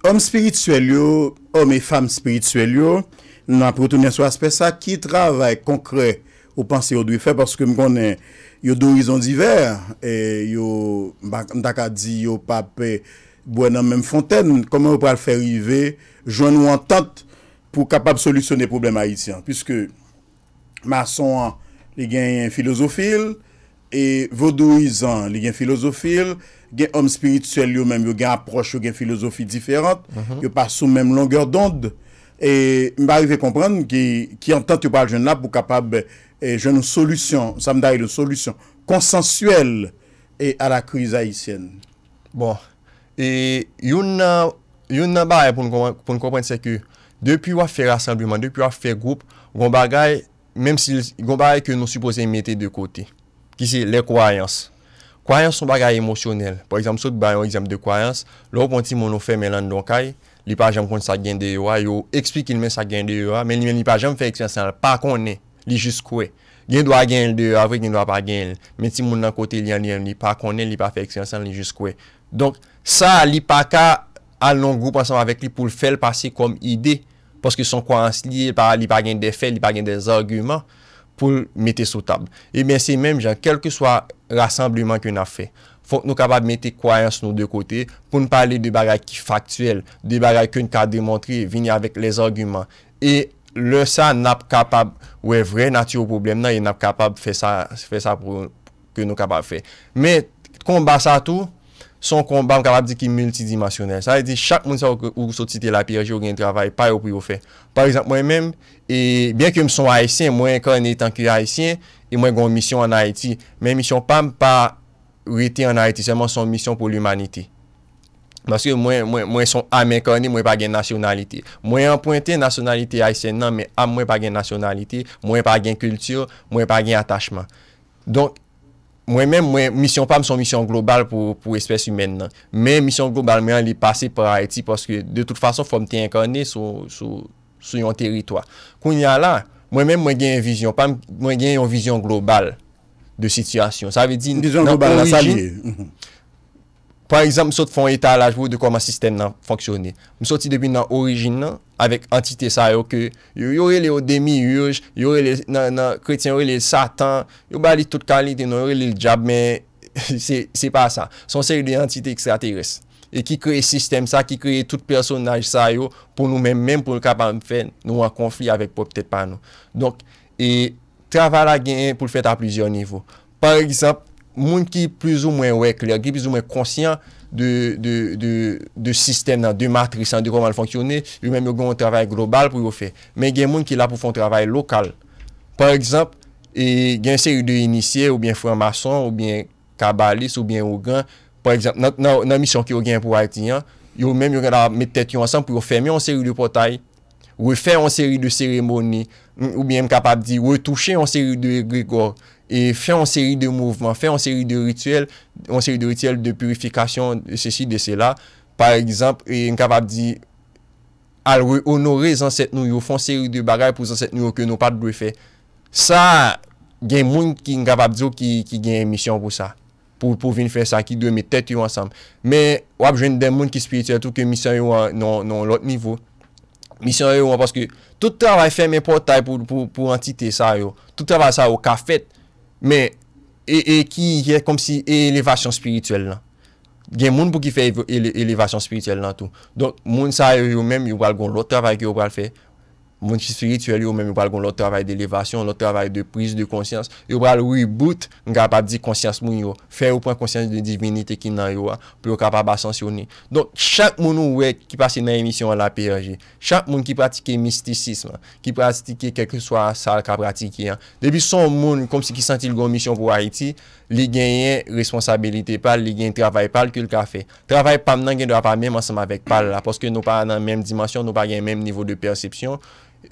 Om spirituel yo, om e fam spirituel yo, nan proutounen sou aspe sa, ki travay konkre ou panse yo dwi fe, porske m konen yo dourizan diver, e yo, m tak a di yo pape, bouen nan men fonte, nou koman ou pral fe rive, joun nou an tante pou kapap solusyonne probleme Haitian. Piske mason li genyen filozofil, e vodourizan li genyen filozofil, gen om spirituel yo menm yo gen aproche yo gen filozofi diferant, yo pa sou menm longeur dond, e mba yon ve komprenn ki an tent yo pal jen la pou kapab jen solusyon, sa mda yon solusyon konsensuel e a la kriz haisyen. Bon, e yon nan ba re pou nou komprenn se ke, depi waf fe rassembleman, depi waf fe group, won bagay, menm si yon bagay ke nou suposey mette de kote, ki se le kwayans. Kwayans son ba gaya emosyonel. Po esam, sot bayon esam de kwayans, lopon ti moun nou fe men lan donkay, li pa jam konti sa gen de yo a, yo eksplikil men sa gen de yo a, men li pa jam fe ekspansyonal, pa konen, li jis kwe. Gen do a gen el de yo avre, gen do a pa gen el, men ti moun nan kote li an li an, li pa konen, li pa fe ekspansyonal, li jis kwe. Donk sa, li pa ka al non goupan sanwa vek li pou l fel pase kom ide, poske son kwayans li, li pa gen de fe, li pa gen de zarguman. pou mette sou tab. E eh ben se menm jan, kelke swa rassembleman ke nou a fe, fok nou kapab mette kwayan sou nou de kote, pou nou pale de baray ki faktuel, de baray ke nou ka demontri, vini avek les argument. E le sa nap kapab, ou e vre, natyo problem nan, e nap kapab fe sa, fe sa pou nou kapab fe. Men, kon basa tou, Son konbam kabab di ki multidimasyonel. Sa e di chak moun sa ou sotite la piyaje ou gen travay, pa yo pou yo fe. Par exemple, mwen menm, e byen ke m son Haitien, mwen ekorne tan ki Haitien, e mwen gon misyon an Haiti. Men misyon pam pa wite an Haiti, seman son misyon pou l'umanite. Mwen son am ekorne, mwen pa gen nasyonalite. Mwen anpwente nasyonalite Haitien non, nan, men am mwen pa gen nasyonalite, mwen pa gen kultur, mwen pa gen atachman. Donk. Mwen men mwen misyon pa mwen son misyon global pou espèse humènen nan. Men misyon global mwen an li pase pou Haiti. Paske de tout fason fòm te inkorne sou yon teritwa. Koun yon la, mwen men mwen gen yon vision. Pan mwen gen yon vision global de situasyon. Sa ve di nan orijin. Mhm. Par exemple, mwen sot fòm etalaj pou de koma sistem nan fonksyonè. Mwen sot ti depi nan orijin nan. Avèk antite sa yo ke yo yo re le o demi yurj, yo re le nan kretien, yo re le satan, yo ba li tout kalite nan yo re le djab men, se pa sa. Son seri de antite ekstrateres. E ki kreye sistem sa, ki kreye tout personaj sa yo pou nou men men pou nou kapam fen nou an konflik avèk pou ptet pa nou. Donk, e traval a genye pou l fèt a plizyon nivou. Par egisap, moun ki plizou mwen wèk lè, ki plizou mwen konsyant, de sistèm nan, de matrisan, de koman fonksyonè, yo mèm yo gwen yon travè global pou yo fè. Mè gen moun ki la pou fon travè lokal. Par ekzamp, gen seri de inisye ou bien franc-maçon, ou bien kabalist, ou bien ougen, nan misyon ki yo gen pou arti, yo mèm yo gwen la met tèt yon ansan pou yo fèmè yon seri de potay, ou yon fè yon seri de seremoni, ou yon m kapabdi, ou yon touche yon seri de grégor. E fè an seri de mouvman, fè an seri de rituel, an seri de rituel de purifikasyon, se si de se la. Par egzamp, e nkavab di, al re honore zan set nou yo, fè an seri de bagay pou zan set nou yo, ke nou pat dwe fè. Sa, gen moun ki nkavab di yo ki gen misyon pou sa. Pou vin fè sa, ki dwe met tèt yo ansam. Me, wap jen den moun ki spritu, tout ke misyon yo an lout nivou. Misyon yo an, paske, tout travay fè men potay pou antite sa yo. Tout travay sa yo, ka fèt. Men, e ki ye kom si e elevasyon spirityel nan. Gen moun pou ki fe elevasyon spirityel nan tou. Don moun sa yo menm yo wal goun lot travay yo wal fe. Moun jistrituèl yo mèm yo pral goun lò travèl dè levasyon, lò travèl dè priz dè konsyans. Yo pral ou yi bout, nga apap di konsyans moun yo. Fè ou pwen konsyans dè divinite ki nan yo, pou yo kapap asansyoni. Don, chak moun ou wèk ki pase nan emisyon an la PRG. Chak moun ki pratike misticisme, ki pratike keke swa sal ka pratike. Debi son moun, kom se ki santi lò goun misyon pou Haiti, li gen yè responsabilite pal, li gen travèl pal ke l'kafe. Travèl pal nan gen dò apap mèm ansèm avèk pal la, poske nou pa nan mèm dimans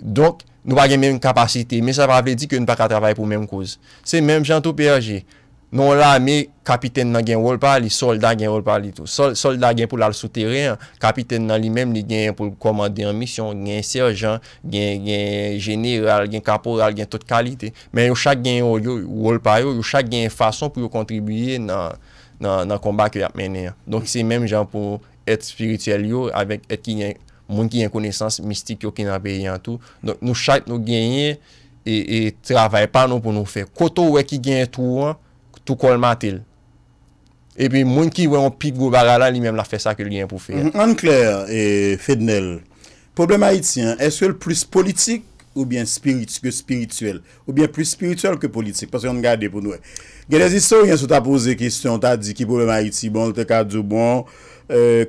Donk nou pa gen men kapasite, men sa pa vle di ke nou pa ka travaye pou menm kouz. Se menm jan tou PRG. Non la me kapiten nan gen wolpa li, solda gen wolpa li tou. Solda gen pou lal sou teren, kapiten nan li menm li gen pou komande an misyon, gen serjan, gen general, gen kaporal, gen tout kalite. Men yo chak gen wolpa yo, yo chak gen fason pou yo kontribuye nan kombat ki ap mennen. Donk se menm jan pou et spirituel yo, et ki gen kapasite. Moun ki yon konesans mistik yo ki nan pe yon tou. Nou chak nou genye e, e travay pan nou pou nou fe. Koto wè ki gen tou, tou kol matil. E pi moun ki wè yon pik go barala, li men la fe sa ke li yon pou fe. Moun kler, Fednel, problem a iti, eswe l plus politik ou bien spiritu, ke spirituel? Ou bien plus spirituel ke politik? Pasè yon gade pou nou e. Genèzistou, yon sou ta pose kistyon, ta di ki problem a iti, bon, te kadjou, bon,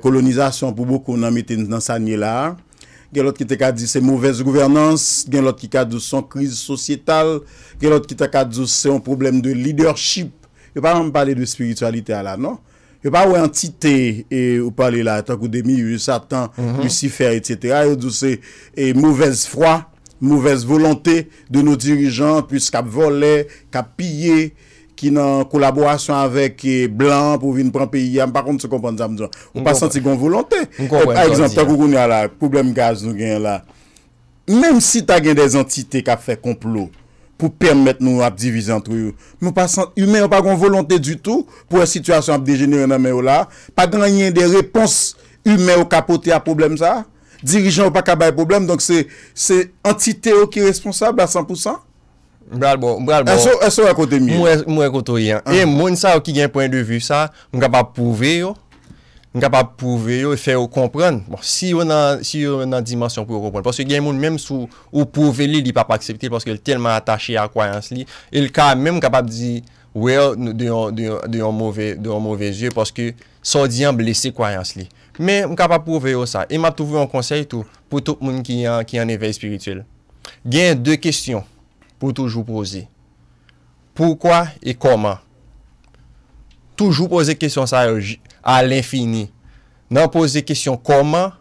kolonizasyon euh, pou boku nan mette nan sa nye la. Gen lot ki te kadise mouvez gouvernans, gen lot ki kadise son kriz sosyetal, gen lot ki te kadise son problem de leadership. Yo pa nan me pale de spiritualite ala, non? Yo pa ou entite ou pale la, etan kou demi, yu satan, mhm. lucifer, etc. Yo te kadise mouvez fwa, mouvez volante de nou dirijan, pwis ka vole, ka pye, ki nan kolaborasyon avek eh, blan pou vin pran peyi yam, pa kont se kompon zan mdjan, ou pa santi gon volonte. Ou konpon zan ziyan. A, ekzant, ta koukoun ya la, poublem gaz nou gen la. Mem si ta gen dez entite ka fe komplo, pou permet nou ap divizan tou yon, ou pa santi, yon men yo pa gon volonte du tou, pou e situasyon ap dejenye yon ame yo la, pa gran yon de repons yon men yo kapote a problem sa, dirijen yo pa kabay problem, donk se entite yo ki responsable a 100%, Bral bo, bral bo. Enso, enso ekote mi. Mwen ekote yon. E moun sa ou ki gen point de vu sa, mwen kapap pouve yo, mwen kapap pouve yo e fè yo kompran. Bon, si yo nan dimansyon pou yo kompran. Pwese gen moun mèm sou ou pouve li li pa pa aksepte, pwese ki el telman atache a kwayans li. El ka mèm mwen kapap di, wè yo de yon mouve, de yon mouve zye, pwese ki so diyan blese kwayans li. Mè mwen kapap pouve yo sa. E mwen ap touve yon konsey tou pou tout moun ki yon evèy spirituel. Gen dè kestyon. Pou toujou pose. Poukwa e koman? Toujou pose kisyon sa a l'infini. Nan pose kisyon koman,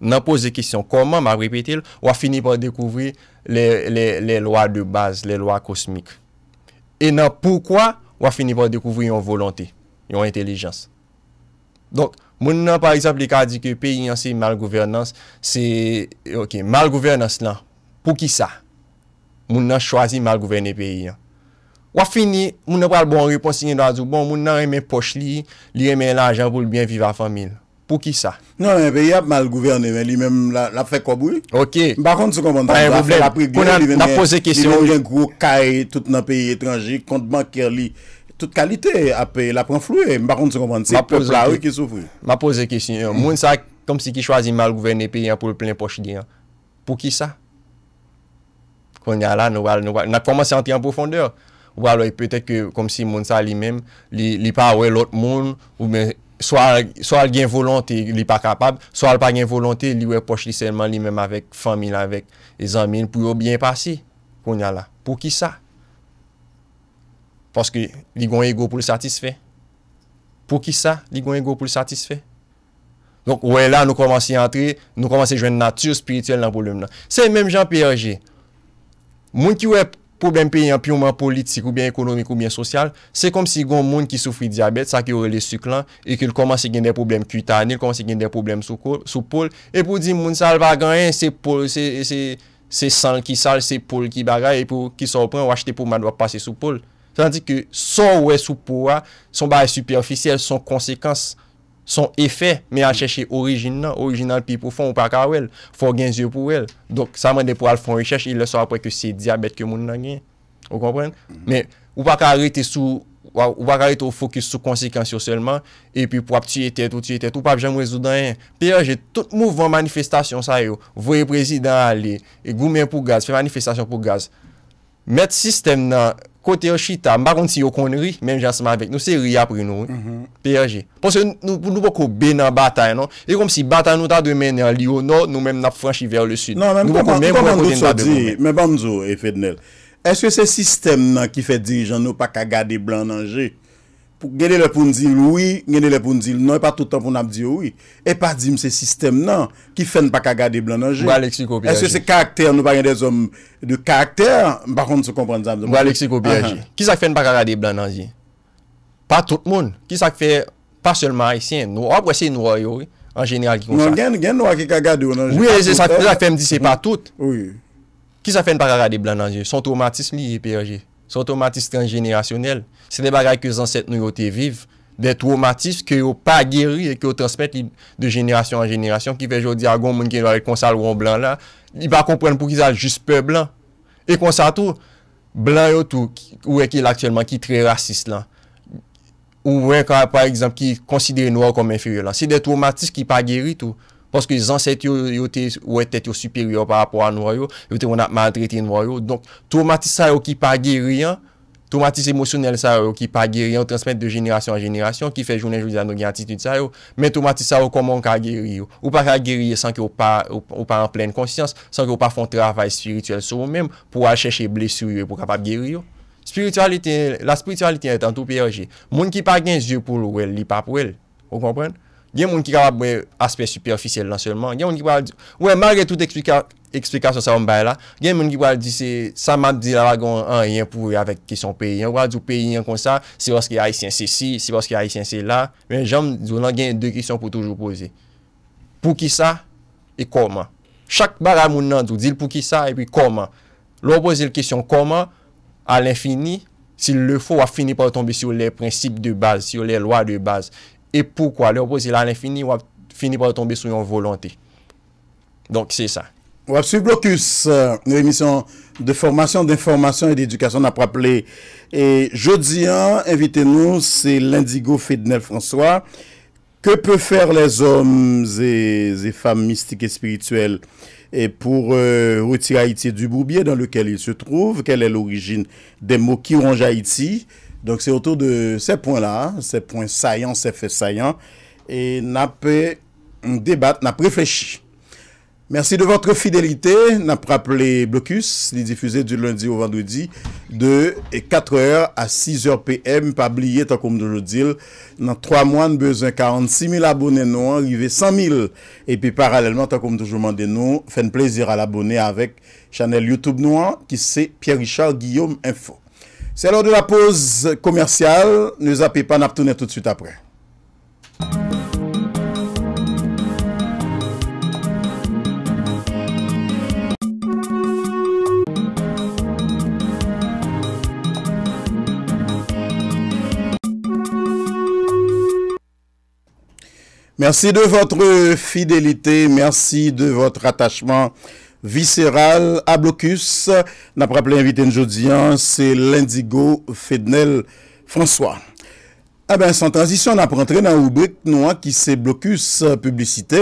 nan pose kisyon koman, ma ripetil, wap fini pa dekouvri le loa de base, le loa kosmik. E nan poukwa wap fini pa dekouvri yon volante, yon intelejans. Donk, moun nan par exemple, li ka dike pe yon si mal governans, si, ok, mal governans lan, pou ki sa? Moun nan chwazi mal gouverne pe yon. Wafi ni, moun nan pral bon rupon sinye do a zou, bon, moun nan reme poch li, li reme lanjan pou l'byen vive a famil. Po ki sa? Nan, yon pe yon ap mal gouverne, men li men la fe kwa bouy. Ok. Mba kont se konpon, ta mwen la fe la prek, pou nan na pose kesyon. Li ven gen kou kay, tout nan peyi etranjik, kont bankir li, tout kalite ap pe, la pren flouye. Mba kont se konpon, se pepla ou ki soufou. Ma pose kesyon, moun sa kom si ki chwazi mal gouverne pe yon pou l'byen poch li, pou ki sa? Moun nan chw Kon nya la, nou wè al nou wè, nan koman se ante an profondeur. Wè al wè, pwete kè kom si moun sa li mèm, li pa wè lout moun, ou mè, swa al gen volante, li pa kapab, swa al pa gen volante, li wè poche li sèman li mèm avèk, famil avèk, ezamin pou yo byen pasi. Kon nya la, pou ki sa? Poske li gwen ego pou l satisfe. Pou ki sa, li gwen ego pou l satisfe. Donk wè la nou koman se ante, nou koman se jwèn nature spirituel nan pou lèm nan. Se mèm jan PRG. Moun ki wè problem pe yon pi ouman politik oubyen ekonomik oubyen sosyal, se kom si goun moun ki soufri diabet, sa ki wè le suk lan, e ki l komansi gen de problem kuitani, l komansi gen de problem sou pol, e pou di moun sal bagan, se pol, se san ki sal, se pol ki bagan, e pou ki sorpran, wajte pouman wap pase sou pol. Sandi ki sor wè sou po a, son bae superficel, son konsekansi. Son efè, mè an chèche orijin nan, orijin nan pi pou fon, ou pa ka wèl, fon genzyo pou wèl. Dok sa mè de pou al fon rechèche, il le sa apre ke se diabet ke moun nan gen, mhm. ou kompren? Mè, ou pa ka arite sou, ou pa ka arite ou fokus sou konsekansyo selman, epi pou ap tiyetèt, ou tiyetèt, ou pa ap jèm wèzou dan yè. Pè ya, jè tout mouv an manifestasyon sa yo, vwe prezident a li, e goumen pou gaz, fè manifestasyon pou gaz. Mèt sistem nan... Kote yon chita, mba konti yon kon ri, men jasman vek, nou se ri apri nou, mhm. PRG. Pon se nou pou nou poko be nan batay, non? E kom si batay nou ta demen nan liyo nor, nou men nap franchi ver le sud. Non, men pou mwen konti nan batay nou men. Men ban zo, Efednel, eske se sistem nan ki fet dirijan nou pa kagade blan nan jè? Gede lèpoun non, e di l woui, gede lèpoun di l noui, pa toutan pou nab di woui. E pa di mse sistem nan, ki fen pa kagade blan anjye. Mwa leksiko P.A.G. E se se karakter, nou pa gen de zom de karakter, pa kont se kompran zan. Mwa leksiko P.A.G. Ki sa fen pa kagade blan anjye? Pa tout moun. Ki sa fe, pa selman, e sien, nou ap wese nou a yo, en genyal ki konsa. Nou gen nou a ki kagade blan anjye. Mwa leksiko P.A.G. Si sa fen pa kagade blan anjye, son traumatisme yi P.A.G. E Son traumatist transgenerasyonel, se ne bagay ke zanset nou yo te viv, de traumatist ke yo pa geri e ke yo transmit li de jenerasyon an jenerasyon, ki fe jo di agon moun ki yo e konsal wou an blan la, li pa kompren pou ki zan jispe blan, e konsal tou, blan yo tou, ou e ki lakselman ki tre rasist lan, ou ou e ka par exemple ki konsidere nou an kom inferior lan, se de traumatist ki pa geri tou. Ponske zanset yo yo te ou ete yo superior par rapport a nou yo, yo te moun ap maltreti nou yo. Donk, tou matis sa yo ki pa ge riyan, tou matis emosyonel sa yo ki pa ge riyan, ou transmette de jenerasyon a jenerasyon, ki fe jounen jounen anon gen atitud sa yo, men tou matis sa yo koman ka ge riyan, ou pa ka ge riyan san ki ou pa ou pa an plen konsyans, san ki ou pa fon travay spirituel sou mwen mwen, pou al cheshe blesu yo e pou kapap ge riyan. Spiritualite, la spiritualite yon ete an tou PRG. Moun ki pa gen zyo pou lou el, li pa pou el, ou komprenne? Gen moun ki ka ap mwen aspey superficel lan selman. Gen moun ki wale di... Mwen magre tout eksplikasyon sa mba la, gen moun ki wale di se sa map di la lagon an yon pou yon avèk kesyon peyi yon. Wale di yon peyi yon kon sa, se woske a yon sè si, se woske a yon sè la. Men jom, zounan gen yon de kisyon pou toujou pose. Pou ki sa, e koman? Chak baga moun nan, zoun di l pou ki sa, e pi koman? Lò wose l kisyon koman, al infini, si l le fo waf fini pa tombe si yon lè prinsip de baz, si yon lè lwa de baz Et pourquoi? Le repos il a l'infini ou ap finit pas de tomber sous yon volonté. Donc c'est ça. Ou ap suivi blocus. Euh, nou émission de formation, d'information et d'éducation n'a pas appelé. Et jeudi an, invitez-nous, c'est l'indigo Fidnel François. Que peut faire les hommes et les femmes mystiques et spirituels pour euh, retirer Haïti du bourbier dans lequel il se trouve? Quelle est l'origine des mots qui rongent Haïti? Donc, c'est autour de ces points-là, ces points saillants, ces faits saillants, et n'a pas un débat, n'a pas réfléchi. Merci de votre fidélité, n'a pas appelé Blokus, l'idifusé du lundi au vendredi, de 4h à 6h PM, pas oublié, tant comme de jeudi. N'a 3 mois, n'a pas besoin, 46 000 abonnés, n'a pas arrivé 100 000. Et puis, parallèlement, tant comme de jeudi, n'a pas fait un plaisir à l'abonné avec Chanel Youtube Noir, qui c'est Pierre-Richard Guillaume Info. C'est l'heure de la pause commerciale. Ne zappez pas, nous tout de suite après. Merci de votre fidélité, merci de votre attachement Viseyral a blokus na praple inviten jodian se Lendigo Fednel François. A eh ben san transisyon na prantren nan rubrik nou an ki se blokus publicite,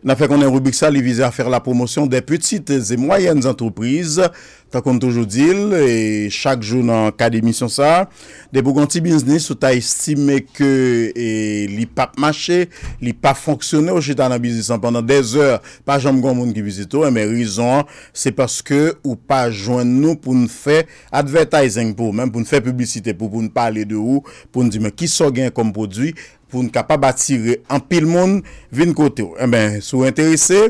na fe konen rubrik sali vizey a fer la promosyon de petites e moyens antroprize Ta kon toujou dil, e chak jou nan kad emisyon sa. De pou ganti biznis, ou ta estime ke e, li pap mache, li pap fonksyone ou chita nan biznis an. Pendan dez or, pa jom goun moun ki bizito, e men rizon, se paske ou pa jwen nou pou nou fe advertising pou. Men pou nou fe publicite, pou pou nou pale de ou, pou nou di men ki so gen kom prodwi, pou nou kapab atire an pil moun vin kote ou. E men sou enterese.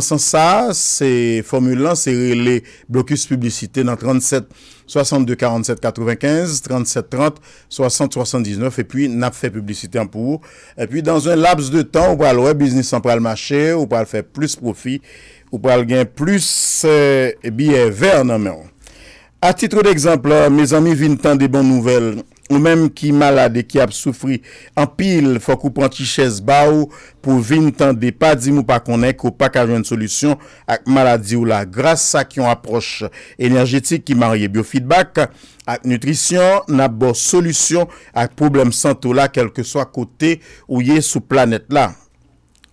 sens sens ça formules-là, c'est les blocus publicités, dans 37, 62, 47, 95, 37, 30, 60, 79, et puis nap fait publicité en pour Et puis dans un laps de temps, on peut aller web business le marché, on peut le faire plus profit, peut le gagner plus euh, billets verts À À titre d'exemple, euh, mes amis viennent des de bonnes nouvelles. Ou menm ki malade ki ap soufri anpil fok ou pantichèz ba ou pou vin tan depa di mou pa konèk ou pa kajwen solusyon ak maladi ou la. Gras sa ki yon aproche enerjetik ki marye biofeedback ak nutrisyon, nabò solusyon ak problem santo la kelke so akote ou ye sou planet la.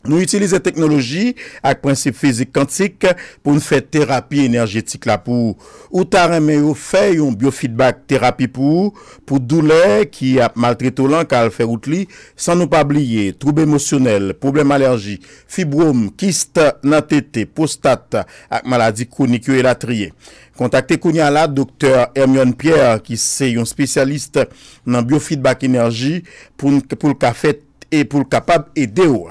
Nou utilize teknologi ak prinsip fizik kantik pou nou fe terapi enerjetik la pou. Ou ta reme ou fe yon biofeedback terapi pou, pou doule ki ap maltrito lan kal fe outli, san nou pa blye, troube emosyonel, problem alerji, fibrom, kist, nantete, postat ak maladi kounikyo elatriye. Kontakte konya la doktor Hermione Pierre ki se yon spesyaliste nan biofeedback enerji pou lka fet e pou l kapab e de ou.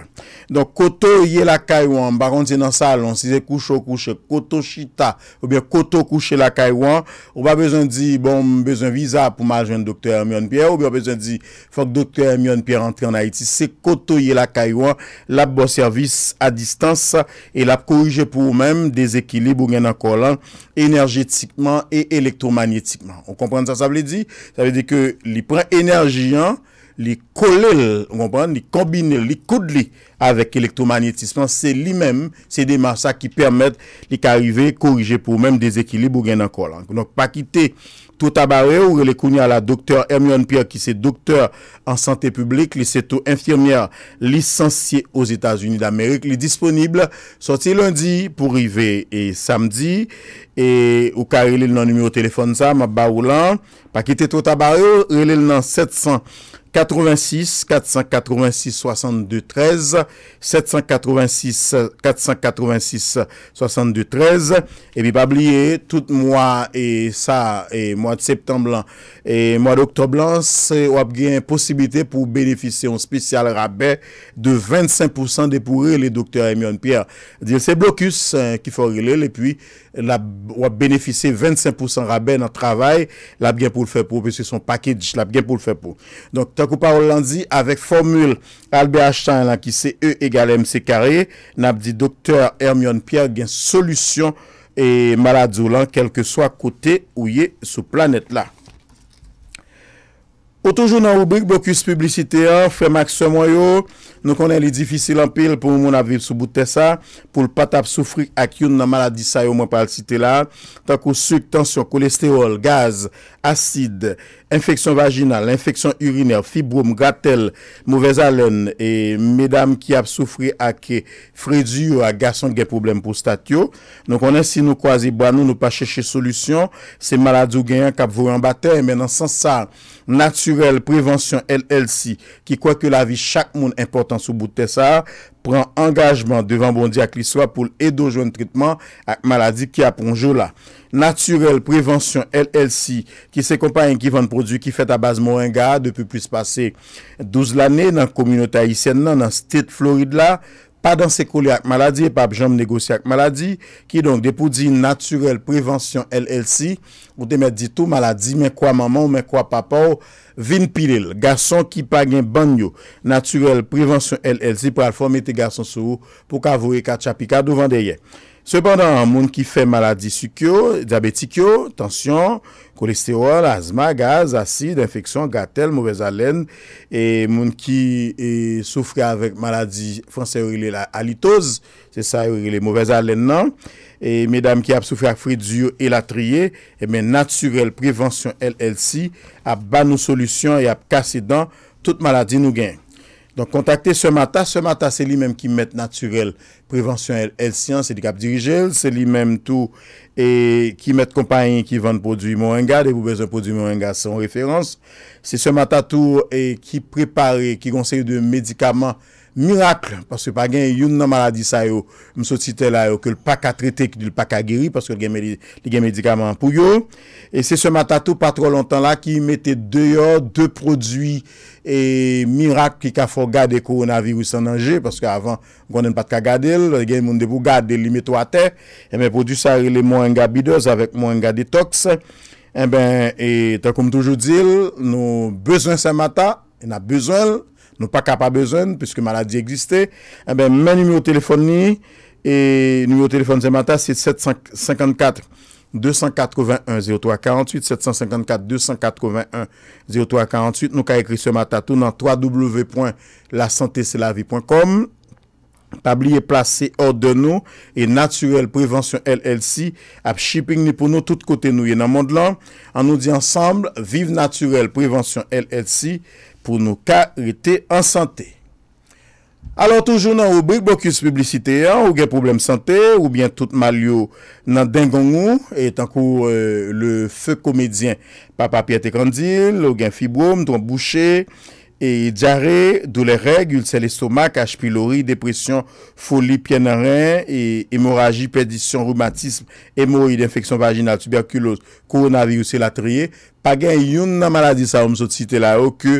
Donk koto ye la Kaywan, ba rontye nan salon, si ze koucho koucho, koto chita, ou bien koto kouchi la Kaywan, ou ba bezon di, bon, bezon viza pou ma ajwen doktor Hermione Pierre, ou bien bezon di, fok doktor Hermione Pierre rentre en Haiti, se koto ye la Kaywan, lap bo servis a distanse, e lap korije pou ou men dezekili bou gen akor lan, enerjetikman e elektromagnetikman. On komprende sa, sa vle di? Sa vle di ke li pre enerjian li kole, li kombine, li koud li avèk elektromagnetisman, se li mèm, se de massa ki pèrmèd li karive korije pou mèm des ekilib ou gen nan kolan. Nonk pakite, touta bare ou li kouni ala doktèr Hermione Pierre ki se doktèr an santè publik, li seto infirmier lisansye os Etats-Unis d'Amerik, li disponible soti lundi pou rive et samdi e ou ka relè nan numyo telefonsa, mab ba ou lan pakite touta bare ou relè nan 700 nan 86 486 62 13 786 486 62 13 et puis pas oublier tout mois et ça et mois de septembre et mois d'octobre c'est on a possibilité pour bénéficier un spécial rabais de 25% des pour les docteurs Emion Pierre c'est blocus hein, qui faut régler et puis la on a 25% rabais dans le travail l'a bien pour le faire pour parce que son package l'a bien pour le faire pour donc Tak ou parol lansi avek formule albe achtan la ki se e egal mc kare. Nap di doktor Hermione Pierre gen solusyon e maladzo la kelke so a kote ou ye sou planet la. O toujou nan rubrik Bokus Publicite a, fèm ak se mwayo. Nou konen li difisil an pil pou moun ap vib sou boutè sa. Poul pat ap soufri ak yon nan maladisa yo mwen pal citè la. Tak ou suk, tansyon, kolesterol, gaz... asid, infeksyon vaginal, infeksyon urinel, fibrom, gatell, mouvez alen, medam ki ap soufri ake, fredu yo a gason gen problem pou stat yo. Non konensi nou kwa zi banou, nou pa cheshe solusyon, se maladou genyan kap vouran bate, menan san sa, naturel, prevensyon, el el si, ki kwa ke la vi, chak moun importan sou bout te sa, pran angajman devan bondi ak liswa pou l'edojoun tritman ak maladi ki aponjou la. Naturel Prevention LLC ki se kompanyen ki vande prodou ki fet a baz moen ga, depe pou se pase 12 l'anen nan komynota Aisyen nan, nan state Floride la, pa dan sekoli ak maladi, e pa ap jom negosi ak maladi, ki don depo di naturel prevensyon LLC, ou demet di tou maladi, men kwa maman ou men kwa papa ou, vin pilil, gason ki pa gen banyo, naturel prevensyon LLC, pral fomite gason sou pou kavou e ka tchapika do vandeye. Sependan, moun ki fè maladi sykyo, diabetikyo, tansyon, kolesterol, azma, gaz, asid, infeksyon, gatel, mouvez alen, e moun ki e, soufri avèk maladi fonse ou ilè la halitose, se sa ou ilè mouvez alen nan, e medam ki ap soufri avèk fridzio elatriye, men naturel prevensyon LLC ap ban nou solusyon ap kase dan tout maladi nou genk. Donc, contactez ce matin. Ce matin, c'est lui-même qui met naturel, prévention et science, c'est du cap dirigé. C'est lui-même tout et qui met compagnie qui vend produit Moringa. Dès vous besoin de produits Moringa, référence. C'est ce matin tout et qui prépare, qui conseille de médicaments mirakl, paske pa gen yon nan maladi sa yo msotite la yo ke l pak a trete ki di l pak a geri, paske li gen medikaman pou yo. E se se matato patro lontan la ki mette deyor de prodwi e mirakl ki ka fok gade koronavirwis ananje, paske avan mkwenden patka gade, gen moun debou gade li meto ate, e men produsa le moen ga bidez avek moen ga detoks, e ben etan koum toujou dil, nou bezon se matat, e nan bezon nou pa ka pa bezen, piske maladi egziste, eh men nume ou telefon ni, et nume ou telefon se mata, se 754-281-0348, 754-281-0348, nou ka ekri se mata, tou nan www.lasantecelavie.com, tabli e plase or de nou, et naturel prevensyon LLC, ap shipping ni pou nou, tout kote nou, en nou di ansamble, vive naturel prevensyon LLC, et naturel prevensyon LLC, pou nou ka rete an sante. Alon toujou nan rubrik blokus publicite a, ou gen problem sante, ou bien tout mal yo nan dengon ou, etan kou euh, le fe komedien Papa Pietekandil, ou gen Fibrom, Don Boucher. E diare, doule reg, ulsel estomak, hajpilori, depresyon, foli, pienaren, emoraji, perdisyon, rhumatism, emoid, infeksyon vaginal, tuberkulose, koronaviruse latriye, pa gen yon nan maladi sa oum sot site la ou ke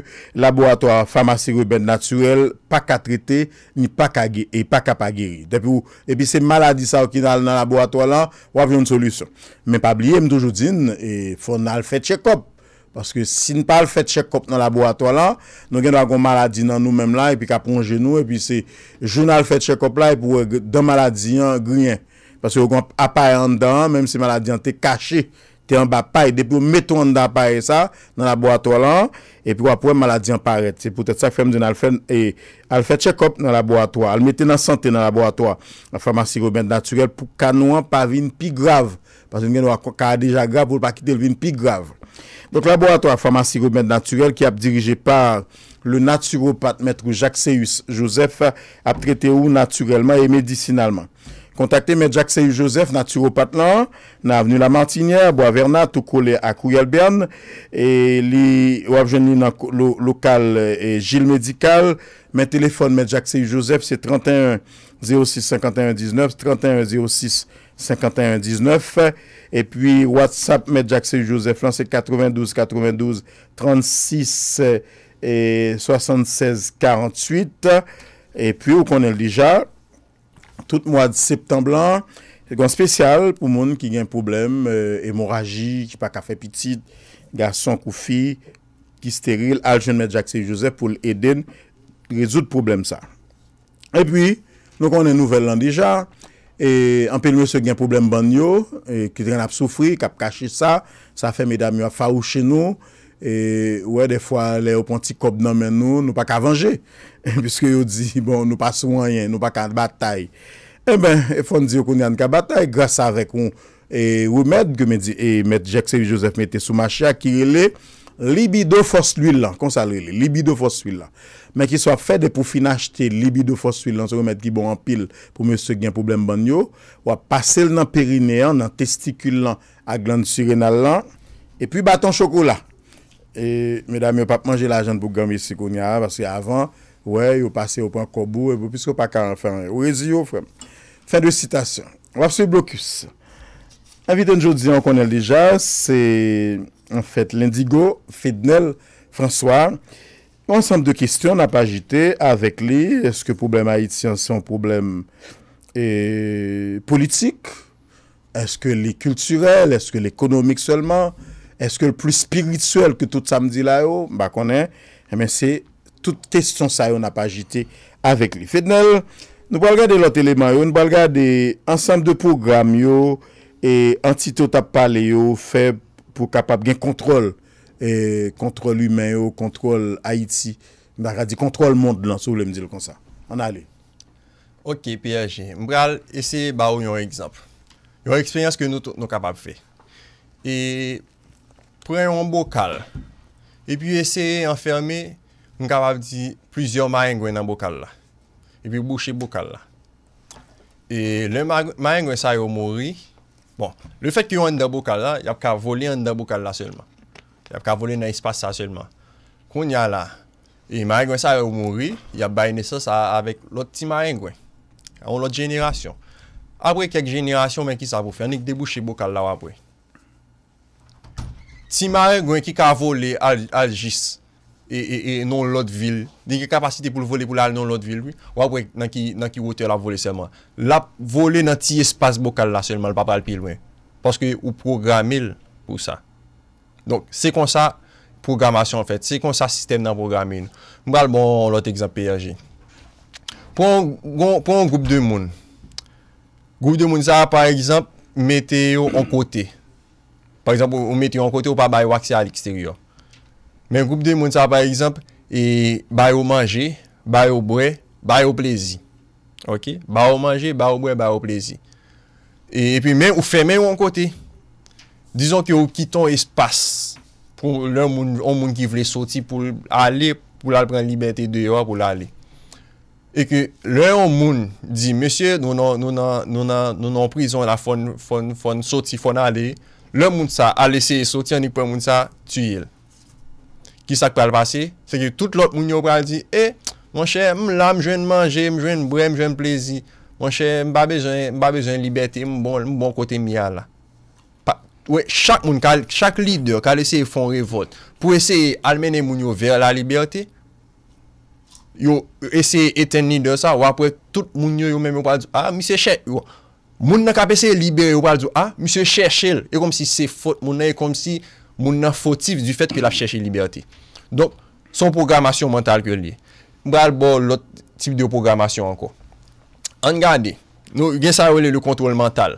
laboratoire, farmase ruben naturel, pa ka trite, ni pa ka ge, e pa ka pa geri. Depi ou, epi se maladi sa ou ki dal nan laboratoire la, wav yon solusyon. Men pa bliye mdoujoudin, e fonal fet chekop. Paske sin pa al fet chekop nan laborato la, nou gen dwa kon maladi nan nou menm la, epi kapon genou, epi se joun al fet chekop la, epi wè den maladi yon griyen. Paske wè kon apay an dan, mèm se maladi an te kache, te an bapay, depi wè meton an da apay sa nan laborato la, epi wè pou wè maladi an paret. Se pou tèt sa fèm di e, nan al fet chekop nan laborato la, al meten nan sante nan laborato la, la farmasy groben naturel pou kanoan pa vin pi grav. Wazen gen wakwa ka a deja grav, wou pakite lvin pi grav. Donk laborato a farmasyromèd naturel ki ap dirije pa le naturopat mètrou Jacques-Séus-Joseph ap trete ou naturelman e medisinalman. Kontakte mèd Jacques-Séus-Joseph, naturopat nan, nan aveni la Mantigna, bo a verna, tou kole akou yalben. E li wap jen li nan lokal gil médikal. Mè telefon mèd Jacques-Séus-Joseph, se 31 06 51 19, 31 06 19. 51-19. Et puis, WhatsApp Medjac C. Joseph. Lan, c'est 92-92-36-76-48. Et puis, ou konel dija, tout mouad septemblan, kon spesyal pou moun ki gen problem, emoraji, euh, ki pa kafe pitid, gason koufi, ki steryl, aljen ah, Medjac C. Joseph pou l'eden, rezout problem sa. Et puis, nou konen nouvel lan dija, et puis, E anpe nou se gen problem ban yo, e, ki dren ap soufri, kap kashi sa, sa fe medam yo ap fawou che nou, ou e defwa le ou pon ti kob nan men nou, nou pa ka venje, e, piske yo di, bon, nou pa souanyen, nou pa ka batay. E ben, e fon di yo kon yan ka batay, grasa re kon, e ou med, ke men di, e med Jeksevi Joseph Mette Soumachia, ki ele, libido fos luy lan, konsa le ele, libido fos luy lan. men ki swa fèdè pou finach tè libido fosfile lan, se wè mèt ki bon anpil pou mè sè gen problem ban yo, wè pasèl nan perinean, nan testikul lan, a glan surin al lan, e pi baton chokou la. E, mè dam, yo pa pmanjè la jèn pou gèm yè sè koun ya, pasèl avan, wè, yo pasèl ou pan koubou, wè pou pis wè pa kan an fèm, wè zi yo fèm. Fènd wè citasyon. Wè fèm blokus. Avite njò diyan konel deja, sè, an fèt, lindigo, fèdnel, françois, Mwen ansanm de kistyon na pa jite avek li, eske poublem hait si ansanm poublem politik, eske li kulturel, eske li ekonomik selman, eske li pli spirituel ke tout samdi eh la yo, bakonè, mwen se tout testyon sa yo na pa jite avek li. Fèd nou, nou bal gade lot eleman yo, nou bal gade ansanm de pougram yo, e antito tap pale yo, feb pou kapap gen kontrol yo. E, kontrol humen yo, kontrol Haiti, kontrol moun de lansou le mdil kon sa. Ok, P.A.G. Mbral, eseye ba ou yon ekzamp. Yon ekspenyans ke nou kapap fe. E preyon bokal e pi eseye anferme mkapap di plizyon mayengwen nan bokal la. E pi bouchi bokal la. E le mayengwen sa yo mori. Bon, le fet ki yon an der bokal la, yon ka vole an der bokal la selman. Y ap ka vole nan espase sa selman. Koun ya la. E maren gwen sa yo moun ri. Y ap bayne sa sa avèk lot ti maren gwen. An lot jenerasyon. Apre kek jenerasyon men ki sa pou fè. An ek debouche bokal la wapre. Ti maren gwen ki ka vole al jis. E, e, e non lot vil. Di ki kapasite pou l vole pou l al non lot vil. Wapre nan ki wote la vole selman. La vole nan ti espase bokal la selman. Papal pi lwen. Paske ou programe l pou sa. Se kon sa programasyon an fet, se kon sa sistem nan programen nou. Mwen bal bon lot ekzamp PLG. Pon, pon goup de moun. Goup de moun sa par ekzamp, meteyo an kote. Par ekzamp, ou meteyo an kote ou pa bay wakse al eksteryor. Men goup de moun sa par ekzamp, bay ou manje, bay ou bwe, bay ou plezi. Okey, bay ou manje, bay ou bwe, bay ou plezi. E pi men ou fe men ou an kote. Dizon ki ou kiton espas pou lè ou moun ki vle soti pou ale pou lal pren libetè deyo pou lale. E ke lè ou moun di, mesye, nou nan prizon la fon soti fon ale, lè ou moun sa ale se soti ane pou ane moun sa tuye l. Ki sa kwa l vase, se ke tout lòt moun yo pral di, e, eh, mwen chè, mwen lam jwen manje, mwen jwen brem, jwen plezi, mwen chè, mwen ba bezon libetè, mwen bon kote mial la. Ouè, chak moun kal, chak lider kal eseye fonre vot pou eseye almenye moun yo ver la liberte. Yo eseye eten lider sa ou apre tout moun yo yo mèm yo pal zou, a, mi se chè. Moun nan kapeseye libere yo pal zou, a, mi se chè chèl. E kom si se fot moun nan, e kom si moun nan fotif du fet ki la chèche liberte. Dok, son programasyon mantal ke li. Mwen albo lot tip de programasyon anko. Angade, nou gen sa wèle lè kontrol mantal.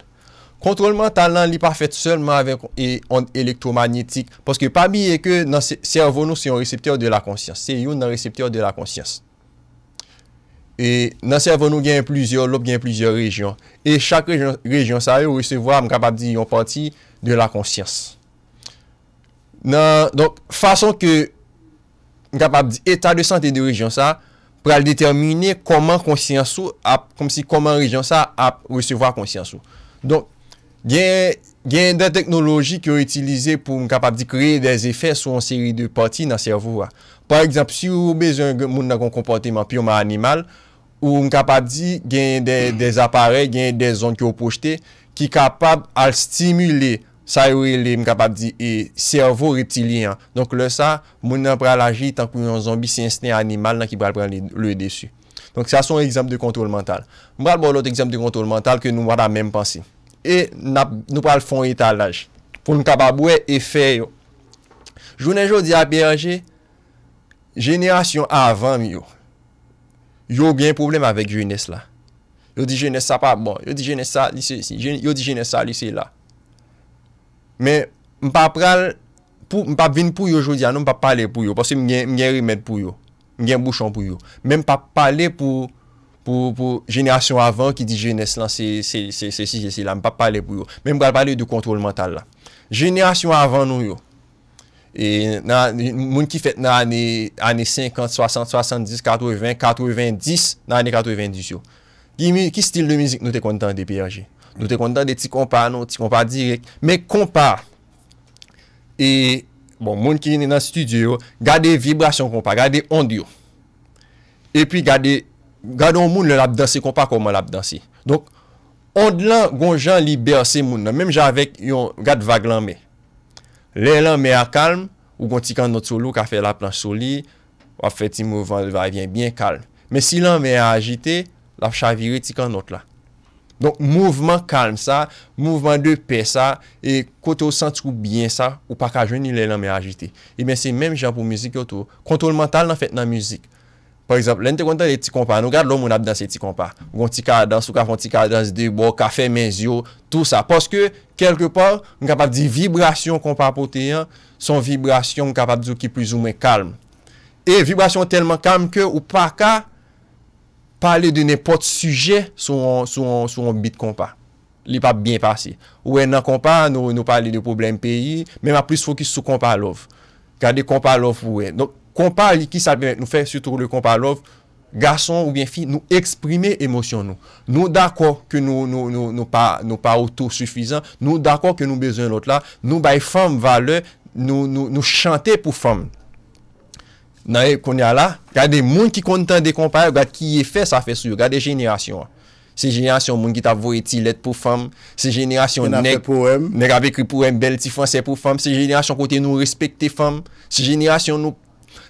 Kontrol mental nan li pa fèt sèlman avèk ond elektromagnetik. Paske pabye ke nan servon nou se yon reseptèr de la konsyans. Se yon nan reseptèr de la konsyans. E nan servon nou gen plizèr, lop gen plizèr rejyon. E chak rejyon sa yon recevwa, mkabab di yon pati de la konsyans. Donk fason ke mkabab di etat de sante de rejyon sa, pral determine koman konsyans sou ap, kom si koman rejyon sa ap recevwa konsyans sou. Donk, gen den teknoloji ki yo itilize pou m kapab di kreye des efè sou an seri de pati nan servou a. Par ekzamp, si ou bezan moun nan kon kompote man pyon man animal, ou m kapab di gen des aparel, gen des onk yo poujte, ki kapab al stimule sa yore li m kapab di e servou reptilien. Donk lè sa, moun nan pral agi tankou yon zombi sensne animal nan ki pral pral le desu. Donk sa son ekzamp de kontrol mental. M pral bol ot ekzamp de kontrol mental ke nou wad a menm pansi. E nou pal fon etalaj. Foun kababwe e fe yo. Jounen joun di a BRG jenerasyon avan mi yo. Yo gen problem avek jounes la. Yo di jounes sa pa bon. Yo di jounes sa lise si. Yo di jounes sa lise la. Men mpa pral mpa vin pou yo jounen di anon mpa pale pou yo. Mpa se mgen remet pou yo. Mgen bouchan pou yo. Men mpa pale pou yo. pou genyasyon avan ki di genes lan se si, se si, se si, la m pa pale pou yo. Men m pa pale yo di kontrol mental la. Genyasyon avan nou yo. E moun ki fet nan ane 50, 60, 70, 80, 80, 90 nan ane 80 yo. Ki stil de mizik nou te kontan de PRG? Nou te kontan de ti kompa nou, ti kompa direk. Men kompa. E bon, moun ki rine nan studio, gade vibrasyon kompa, gade ondi yo. E pi gade... Gado moun lè lap danse kompa koman lap danse. Donk, ond lan goun jan liber se moun nan, menm jan avek yon gad vag lan me. Lè lan me a kalm, ou goun ti kan not solou ka fe la plan soli, ap fet ti mouvan vay vyen bien kalm. Men si lan me a ajite, lap chavire ti kan not la. Donk, mouvman kalm sa, mouvman de pe sa, e kote ou santou bien sa, ou pak a jwen ni lè lan me a ajite. E men se menm jan pou mouzik yo tou, kontol mental nan fet nan mouzik. Par exemple, lè n te kontan lè ti kompa, nou gade lò moun ap dan se ti kompa. Moun ti ka dan, sou ka foun ti ka dan, se de bo, ka fe menz yo, tout sa. Paske, kelke par, moun kapap di vibrasyon kompa poten, son vibrasyon moun kapap di sou ki plus ou mwen kalm. E vibrasyon telman kalm ke ou pa ka, pale de nepot suje sou an bit kompa. Li pa bien pase. Ouè nan kompa, nou pale de problem peyi, mèman plis fokis sou kompa lov. Gade kompa lov ouè. Nou. kompa li ki sa bemè, nou fè sütour le kompa lov, gason ou bien fi, nou eksprime emosyon nou. Nou d'akò ke nou pa otosufizan, nou d'akò ke nou bezon lot la, nou bay fèm vale, nou chante pou fèm. Nan e kon ya la, gade moun ki kontan de kompa, gade ki ye fè, sa fè sou, gade genyasyon. Se genyasyon moun ki ta vò eti let pou fèm, se genyasyon nek avè kri pou m, bel ti fèm, se genyasyon pou fèm, se genyasyon kote nou respèkte fèm, se genyasyon nou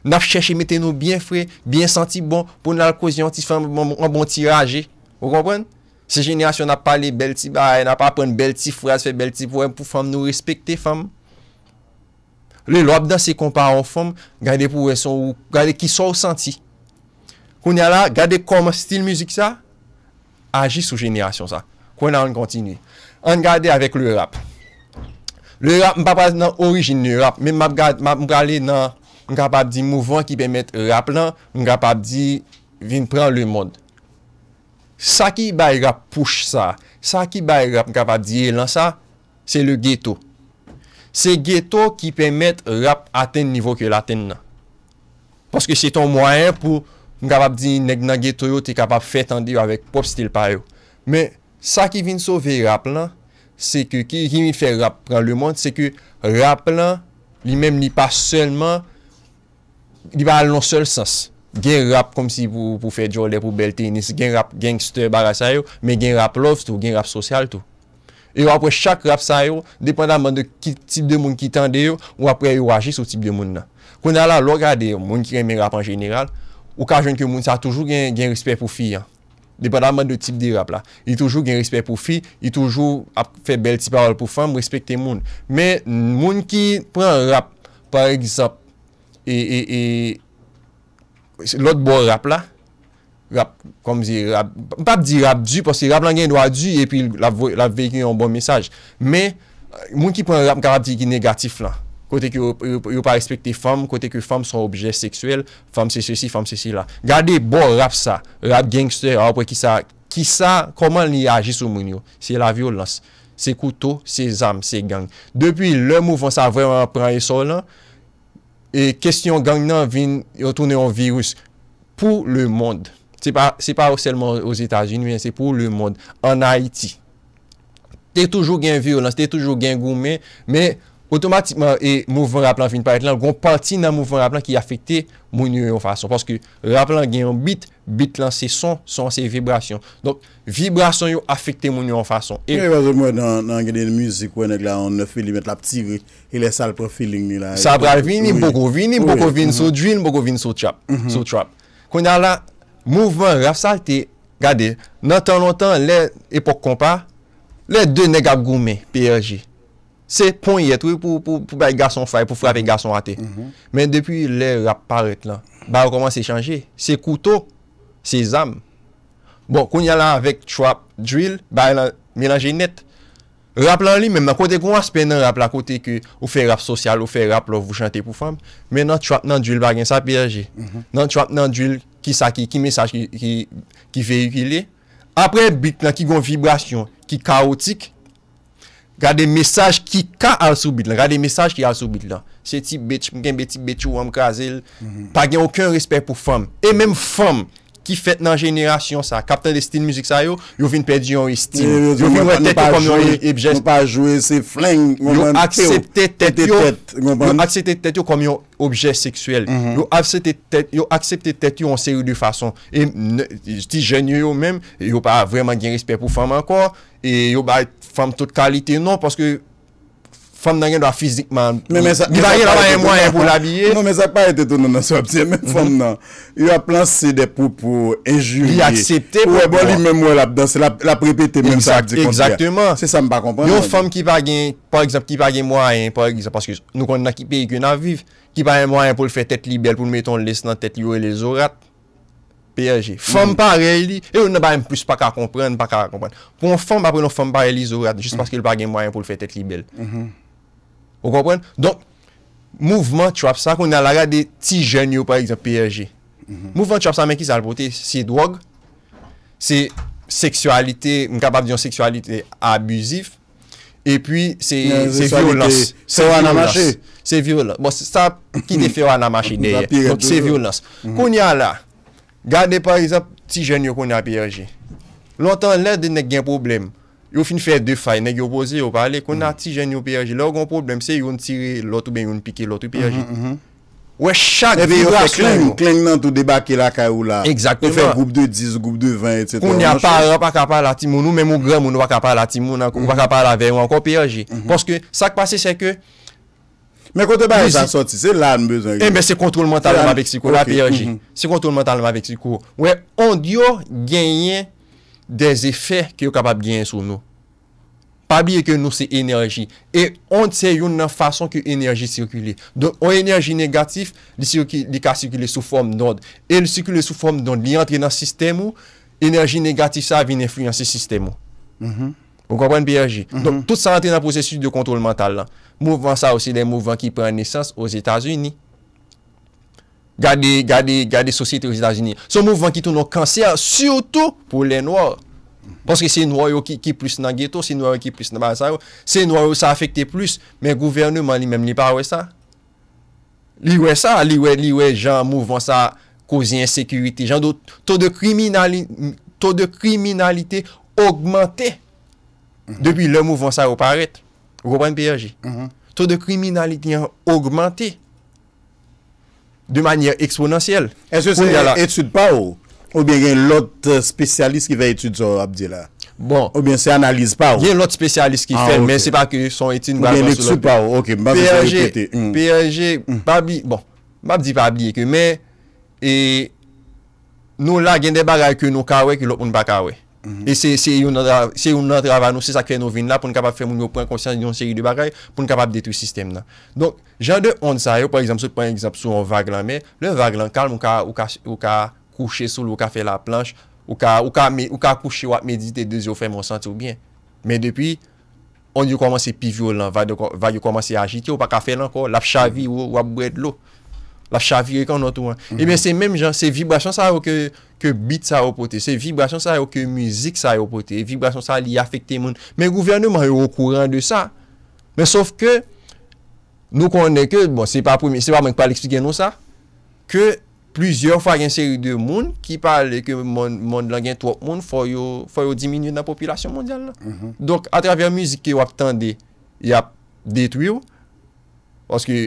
Nap chèche metè nou byen frè, byen santi bon, pou nou lal kozyon ti fèm bon, an bon tirajè. Ou konpren? Se jenayasyon nap pale bel ti baye, nap pale bel ti frèz fè bel ti pwèm pou fèm nou respekte fèm. Le lop dan se kompa an fèm, gade pou wè son ou, gade ki sou santi. Koun yala, gade koma stil müzik sa, aji sou jenayasyon sa. Kwen nan an kontinu. An gade avèk lè rap. Lè rap mpa pas nan orijin lè rap, men mpa mpa lè nan... Mwen kapap di mouvan ki pèmèt rap lan, mwen kapap di vin pran le mod. Sa ki bay rap pouche sa, sa ki bay rap mwen kapap di elan sa, se le geto. Se geto ki pèmèt rap aten nivou ke laten nan. Paske se ton mwayen pou mwen kapap di neg nan geto yo, te kapap fè tan di yo avèk pop stil par yo. Me sa ki vin sou ve rap lan, se ki ki vin fè rap pran le mod, se ki rap lan, li mèm li pa sèlman... li pa al non sel sens. Gen rap kom si pou pou fè jorde pou bel tenis, gen rap gangster bara sa yo, men gen rap love tou, gen rap sosyal tou. E yo apre chak rap sa yo, depen daman de ki tip de moun ki tan de yo, ou apre yo wajis ou tip de moun nan. Kon ala lor gade yo, moun ki reme rap an jeneral, ou ka jenke moun sa toujou gen respect pou fi ya. Depen daman de tip de rap la. Li toujou gen respect pou fi, li toujou ap fè bel tip parol pou fam, moun respekte moun. Men moun ki pran rap, par exemple, E, e, e, lòt bo rap la, rap, kom zi rap, mpa di rap zi, porsi rap lan gen do a zi, e pi la vekne yon bon mesaj. Men, mwen ki pon rap, mka bon rap zi ki negatif la. Kote ki yo pa respekte fam, kote ki fam son obje seksuel, fam se se si, fam se si la. Gade, bo rap sa, rap genkster, apre ki sa, ki sa, koman li aji sou moun yo? Se la violans, se koutou, se zam, se gang. Depi, lè mouvon sa vèman pran yon sol la, e kestyon gang nan vin yotounen yon virus pou le mond. Se pa ou selman ou zeta genuyen, se pou le mond. An Haiti, te toujou gen virulans, te toujou gen goumen, men otomatikman e mouvon rappelant vin paret lan, goun pati nan mouvon rappelant ki afekte moun yon yon fason. Paske rappelant gen yon bit, Bit lan se son, son se vibrasyon. Donk, vibrasyon yo afekte moun yo an fason. E- yon an gade yon mouzik, wè, nèk la, an nè fè li mèt la ptiri, e lè sal profiling ni la. Sabral vin, ni boko vin, ni boko vin, sou djwin, mhm. boko vin, mhm. sou trap. Kwen yon la, mouvman rafsal te, gade, nan tan lontan, lè, epok kompa, lè, dè nèk ap goumè, PRJ. Se pon yet, wè, pou, pou, pou, pou bè gason fay, pou frapè gason ate. Mhm. Men depi lè rap paret lan, ba wè koman se chanje, se k Sezam. Bon, koun yala avèk chwap djwil, ba yon menanje net. Rap lan li, mèm nan kote koun aspen nan rap la, kote ki ou fe rap sosyal, ou fe rap lo, ou chante pou fam. Mè nan chwap nan djwil bagen sa peyaje. Mhm. Nan chwap nan djwil ki sakye, ki mesaj ki veyikile. Apre, bit nan ki gon vibrasyon, ki kaotik, gade mesaj ki ka al soubit lan, gade mesaj ki al soubit lan. Se ti betch, mgen betch, betch ou am kaze, bagen mhm. okyon respèp pou fam. E mèm fam, ki fet nan jenerasyon sa, kapten de stil mouzik sa yo, yo vin pedi yon estil. Eh, yo vin wè tèt yo kom yon e- e objek. Yo akseptè tèt yo yo akseptè tèt yo kom yon objek seksuel. Yo akseptè tèt yo yon seriou di fason. Yon stil jenye yo menm, mhm. yo pa vreman gen respect pou fèm ankor, yo ba fèm tout kalite non, paske Fom nan gen do a fizikman, mi bagen la bayen mwayen pou la biye. Non, men se ak pa ete ton nan, se ap diye, men fom nan. Yo a planse de pou pou enjulie. Li aksepte pou. Ou e boli men mwen la bden, se la pripete men sa ap di konti. Eksakteman. Se sa m pa kompren. Yo fom ki bagen, par eksepte ki bagen mwayen, par eksepte nou konti nan ki pe yon aviv, ki bagen mwayen pou l fè tèt li bel pou l meton lès nan tèt li yo lè zorat, pe aje, mm-hmm. fom pa rey li, yo nan bayen plus pa ka kompren, pa ka kompren. Pon fom apre nou fom pa Ou kompren? Donk, mouvment trap sa kon nan la gade ti jenyo par exemple PRG. Mhm. Mouvment trap sa men ki salpote se drog, se seksualite, m kapap diyon seksualite abusif, e pi se violans. Se violans. Se violans. Bon, sa ki de ferwa nan machi deye. Se violans. Kon nan la, gade par exemple ti jenyo kon nan PRG. Lontan lè de ne gen probleme. yo fin fè dè fay, nèk yo pose, yo pale, kon na mm-hmm. ti jen yo PRG, lè ou gon problem, se yon tire, lòtou ben yon pike, lòtou PRG. Ouè, chak, yon fè klen, klen nan tou debake la ka ou la, yon fè goup de 10, goup mm-hmm. de 20, kon yon pa, yon pa kapal la timounou, men mm-hmm. moun gran mounou va kapal la timounou, va kapal la verou, ankon PRG. Poske, sa kpase se ke... Mè kontè ba yon sa soti, se lan bezan. Mè se kontrol mentalman vek si kou, la PRG. Se kontrol mentalman vek si kou. Ouè, on diyo genyen Pa biye ke nou se enerji. E on tse yon nan fason ke enerji sirkule. Don, an enerji negatif, li ka sirkule sou form don. E li sirkule sou form don, li antre nan sistemo, enerji negatif sa vin enfluyansi sistemo. Ou kompwen PRG? Don, tout sa antre nan prosesu de kontrol mental lan. Mouvvan sa osi den mouvvan ki pre nesans os Etats-Unis. Gade, gade, gade sosite os Etats-Unis. Son mouvvan ki tou nan kanser, surtout pou lè noir. Ponske se nou a yo ki plis nan ghetto, se nou a yo ki plis nan barasaro, se nou a yo sa afekte plis, men gouvernement li men li parwe sa. Li we sa, li we li we jan mouvvonsa kozyen sekurite, jan do to de kriminalite augmente mhm. depi le mouvvonsa ou paret. Wopan PRG. Mhm. To de kriminalite yon augmente de manye eksponansyel. Est-ce que c'est la étude baro? Ou bien gen l'ot spesyalist ki fe etude so Abdi la. Bon. Ou bien se analize pa ou? Gen l'ot spesyalist ki fe, men se pa ki son etude. Ou bien etude pa ou? PNG, hmm. hmm. PABDI, bon, PABDI PABDI eke, men, nou la gen hmm. de bagay ki nou kawe ki lopoun bakawe. E se yon nan travano se sakre nou vin la pou nou kapap fe moun yo pren konsyansi yon seri de bagay, pou nou kapap detu sistem la. Don, jan de on sa yo, pou an egzamsou, pou an egzamsou an vag lan me, le vag lan kalm ou ka... kouche sou lou ka fe la planche, ou ka kouche wap medite, dezyo fe moun santi ou bien. Men depi, on yon koman se pi violent, va yon koman se agite, ou pa ka fe lanko, laf chavi ou wap bret lou. Laf chavi e kon an tou an. Mm-hmm. Emen eh se menm jan, se vibrasyon sa yo ke beat sa yo pote, se vibrasyon sa yo ke mizik sa yo pote, vibrasyon sa yo li afekte moun. Men gouvene man yon kouran de sa. Men sof ke, nou konen ke, se pa mwen pa l'eksplike nou sa, ke, Plouzyor fwa gen seri de moun ki pale ke moun langen twop moun fwa yo diminye nan popilasyon mondyal la. Donk atraver mouzik ki wap tande, yap detwiv. Ose ki...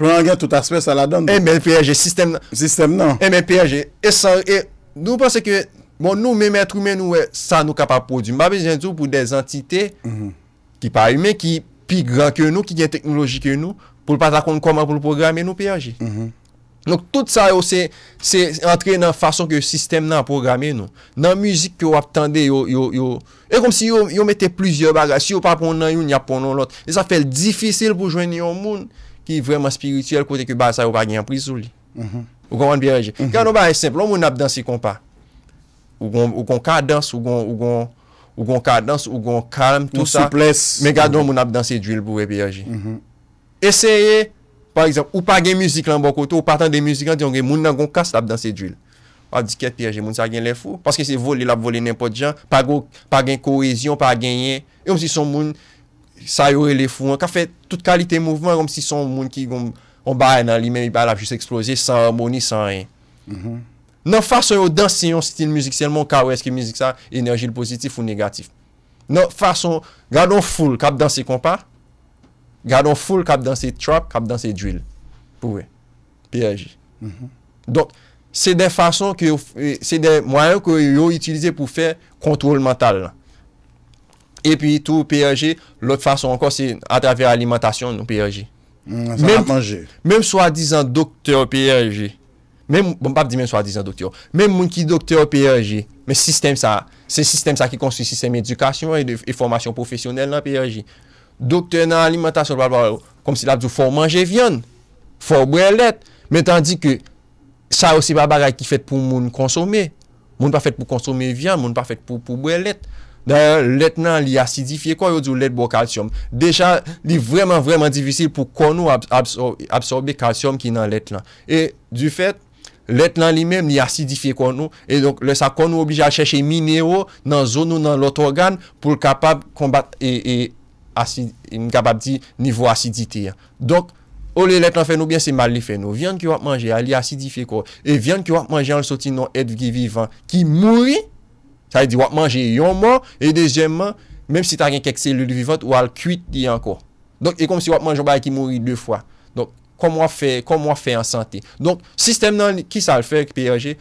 Plouan gen tout aspe sa la dan. MNPAG, sistem nan. MNPAG. E san, e nou pase ke, bon nou mè mè troumè nou, sa nou kapap produ. Mba bezen tou pou de zantite ki mhm. pari men, ki pi gran ke nou, ki gen teknoloji ke nou, pou patakon koman pou loprogramme nou PAG. Mhmm. Nouk tout sa yo se entre nan fason ke yon sistem nan programe nou. Nan müzik ki yo aptande yo, yo, yo. E kom si yo mette plizye bagay. Si yo pa pon nan yon, ya pon nan lot. E sa fel difisil pou jwenni yon moun. Ki vreman spirituel kote ki ba sa yo pa genyapri sou li. Ou kon wan biye reje. Gano ba e semp, loun moun ap dansi kompa. Ou kon kardans, ou kon, ou kon, ou kon kardans, ou kon kalm, tout sa. Ou souplesse. Men gado moun ap dansi djil pou we biye reje. Mm-hmm. Eseye. Par exemple, ou pa gen mouzik lan bon koto, ou partan de mouzik an, diyon gen moun nan gon kas la ap danse drill. A disket piyeje, moun sa gen lefou, paske se voli la ap voli nenpo diyan, pa gen kouezyon, pa gen yen. Yon si son moun, sa yo e lefou an, ka fe tout kalite mouvman, yon si son moun ki yon bae nan li men, yon bae la ap jous eksplose, san anboni, san anen. Mm-hmm. Nan fason yo danse yon stil mouzik, selman kawes ki mouzik sa, enerjil pozitif ou negatif. Nan fason, gado foul, ka ap danse kompa. Gadon ful kap dan se trap, kap dan se drill. Pouwe. PRG. Don, se de fason ke, se de mwayon ke yo itilize pou fe kontrol mental. E pi tou PRG, lout fason ankon se atraver alimentasyon nou PRG. Mèm swa dizan doktor PRG. Mèm, bon pap di mèm swa dizan doktor. Mèm moun ki doktor PRG. Mèm sistem sa, se sistem sa ki konsti sistem edukasyon e formasyon profesyonel nou PRG. Dokte nan alimentasyon, kom si la pou fò manje vyon, fò bwen let, men tandi ke sa osi ba bagay ki fèt pou moun konsome, moun pa fèt pou konsome vyon, moun pa fèt pou bwen let. Dè, let nan li asidifiye kon, yo di ou let bo kalsyom. Deja, li vreman vreman divisi pou kon nou absorbe kalsyom ki nan let nan. E du fèt, let nan li men, li asidifiye kon nou, e donk le sa kon nou oblija chèche minero nan zon nou nan lot organ, pou kapab kombat e... e im kapab ti nivou asidite. Donk, ou le let lan fè nou, bien se mal li fè nou. Vyon ki wap manje, al li asidife kou. E vyon ki wap manje, al soti nou edvi ki vivan, ki moui, sa li di wap manje yon man, e dezyemman, menm si ta gen kek selu li vivan, ou al kuit li yon kou. Donk, e kom si wap manje, wap manje ki moui deou fwa. Donk, kom wap fè, kom wap fè an sante. Donk, sistem nan, ki sa l fè ek P.R.G.,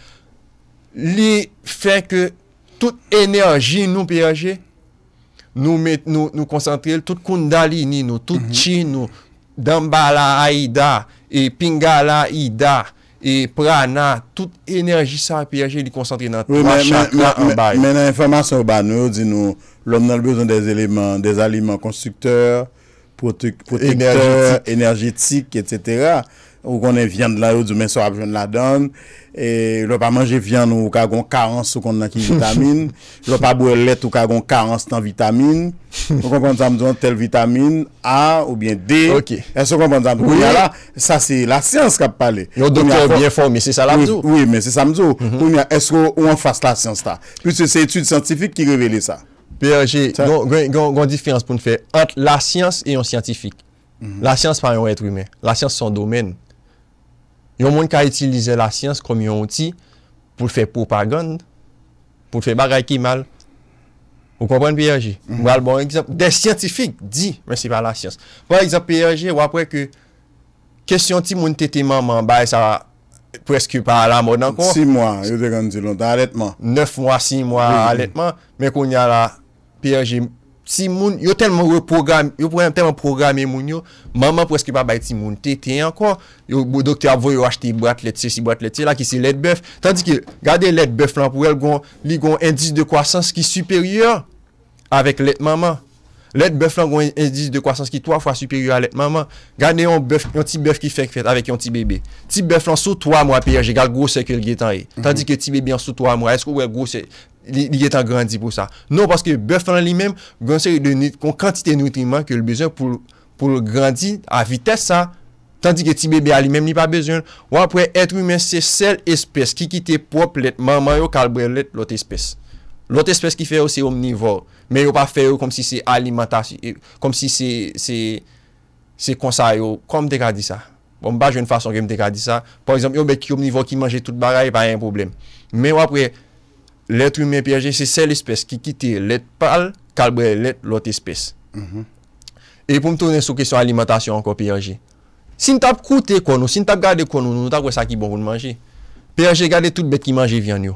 li fè ke tout enerji nou P.R.G., Nou koncentre, tout kundali ni nou, tout mhm. chi nou, dambala aida, pingala aida, prana, tout enerji sa piyaje li koncentre nan 3 chakla anbay. Men nan informasyon urbano, di nou, lom nan lbezon des aliman konstukteur, enerjitik, etc., Ou konen vyand la yo, di men so ap joun la don. E lop ap manje vyand nou, ou ka gon karense ou konen ki vitamine. Lop ap bouye let ou ka gon karense tan vitamine. Ou kon kon zanm zon tel vitamine, A ou bien D. E so kon kon zanm, kouya la, sa mhm. se la sians kap pale. Yon doktor bien fon, mi se sa la mzou. Oui, mi se sa mzou. Kouya, esko ou an fase la sians ta? Pis se se etude sientifique ki revele sa. PRG, gon difens pou nfe, ant la sians e yon sientifique. La sians pa yon etre ou men. La sians son domen. Yon moun ka itilize la siyans komyon ti pou fe propagand, pou fe bagay ki mal. Ou kompon P.R.G.? Ou mhm. al bon eksept? De siyantifik, di, men se pa la siyans. Po eksept P.R.G. ou apwe ke, kesyon ti moun tete man man bay e sa preske pa la mod anko? Si moun, yo dek an di lon, da aletman. Neuf moun, si moun, aletman, men kon ya la P.R.G. moun. Si moun yo telman reprogram, yo premen telman programe moun yo, maman preske pa bay ti moun, te te an kwa, yo dokte avoy yo achte yi brat let se, si brat let se, la ki se let bèf, tandi ki gade let bèf lan pou el gon, li gon endis de kwasans ki superior avèk let maman. Let bèf lan gwen indis de kwasans ki 3 fwa superior a let maman. Gade yon ti bèf ki fèk fèt avèk yon ti bèbè. Ti bèf lan sou 3 mwa piyè jè gade gwo sè kèl gètan e. Tandik ki ti bèbè an sou 3 mwa, eskou wè gwo sè, li gètan grandi pou sa. Non, paske bèf lan li mèm, gwen sè yon kontite nutriman ki yon bèzè pou grandi a vites sa. Tandik ki ti bèbè a li mèm ni pa bèzèl. Ou apre, etri men se sel espès ki ki te pop let maman yo kalbè let lot espès. Lot espès ki fè ou se omnivore. Men yo pa fe yo kom si se alimentasyon, kom si se, se, se konsay yo, kon m te ka di sa. Bon, ba jwen fason gen m te ka di sa. Por isan, yo bet ki yo m nivou ki manje tout bagay, pa yon problem. Men yo apre, letru men PRG, se sel espes ki kite let pal, kalbre let lot espes. E pou m toune sou kesyon alimentasyon anko PRG. Sin tap koute kono, sin tap gade kono, nou takwe sa ki bon kon manje. PRG gade tout bet ki manje vyan yo.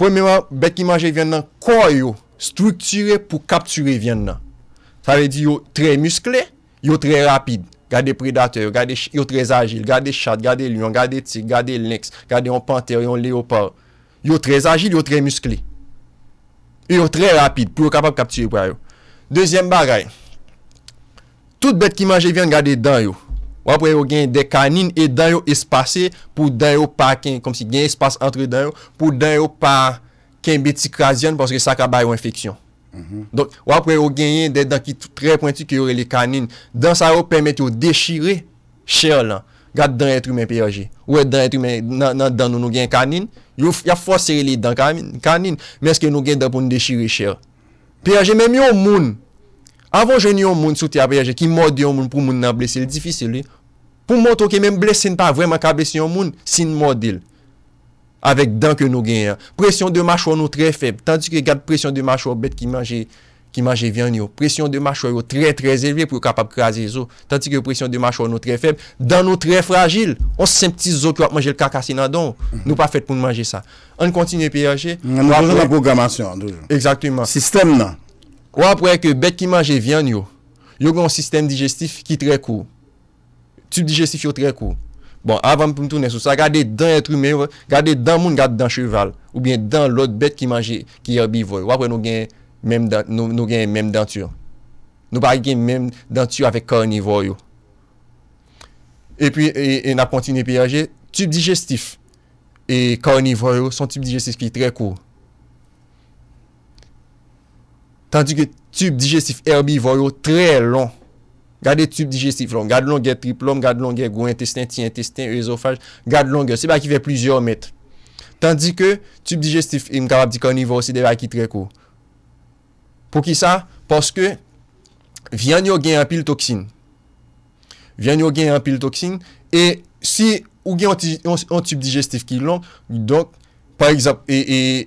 Pwen menwa, bet ki manje vyan nan kor yo, Strukture pou kapture vyen nan. Sa ve di yo tre muskle, yo tre rapide. Gade predateur, gade yo tre agil, gade chat, gade lion, gade tig, gade lex, gade yon panter, yon leopar. Yo tre agil, yo tre muskle. Yo tre rapide pou yo kapap kapture pou yo. Dezyen baray. Tout bet ki manje vyen gade dan yo. Wapwe yo gen de kanin e dan yo espase pou dan yo pa ken. Kom si gen espase entre dan yo pou dan yo pa... Ken beti krasyon paske sakabay ou infeksyon. Mhm. Ou apre ou genyen de dan ki tre pointu ki yore li kanin. Dan sa ou permit yo dechire chèr lan. Gat dan etri men peyaje. Ou e etri men nan dan nou nou gen kanin. Yo fos seri li dan kanin. Men sken nou gen dan pou nou dechire chèr. Peyaje menm yon moun. Avon jwen yon moun souti a peyaje ki morde yon moun pou moun nan blesil difisili. Pou mwoto ke menm blesil pa vreman ka blesil yon moun, sin morde yon. Avek dan ke nou genyen Presyon de macho nou tre feb Tanti ke gade presyon de macho bet ki manje Ki manje vyan yo Presyon de macho yo tre tre zevye pou kapap krasi zo Tanti ke presyon de macho nou tre feb Dan nou tre fragil On se senti zo ki wap manje l kakasi nan don Nou pa fet pou nou manje sa An kontinye PRG An nou apre Sistem nan Wapre ke bet ki manje vyan yo Yo gen yon sistem digestif ki tre kou Tub digestif yo tre kou Bon, avan pou mtounen sou sa, gade dan etrume ou, gade dan moun gade dan cheval, ou bien dan lot bet ki manje ki erbivoy. Wapwe nou gen menm dentur. Nou par gen menm dentur avek karnivoy ou. E pi, e nap kontine pi aje, tub digestif e karnivoy ou son tub digestif ki tre kou. Tandik e tub digestif erbivoy ou tre lon. Gade tube digestif long, gade long gen triplom, gade long gen gwo intestin, ti intestin, oezofage, gade long gen, se ba ki ve plusieurs mètre. Tandikè, tube digestif im karab di konnivò, se de ba ki tre kou. Pou ki sa? Pouske, vyan yo gen apil toksin. Vyan yo gen apil toksin, e si ou gen an tube digestif ki long, ou donk, par exemple, e...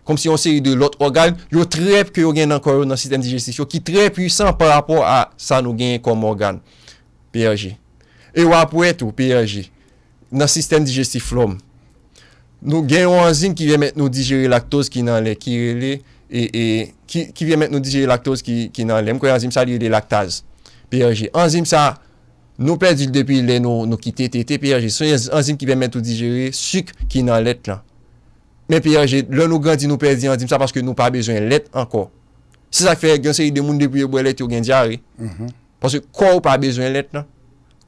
konm si yon seri de lot organ, yon trep ki yon gen nan koron nan sistem digestisyon, ki trep pwisan pa rapor a sa nou gen konm organ, PRG. E wapwet ou PRG, nan sistem digestiflom, nou gen yon enzim ki ve met nou digere laktos ki nan lè, ki ve e, met nou digere laktos ki nan lè, mkwen enzim sa li yon laktaz, PRG. Enzim sa nou pedil depi lè nou ki TTT, PRG. Sou yon enzim ki ve met nou digere suk ki nan lè tlan. Men PRG, loun nou ganti nou perdi an dim sa paske nou pa bezoen let anko. Se sa fe gen se yi demoun de pou yo boye let yo gen diare. Paske ko ou pa bezoen let nan.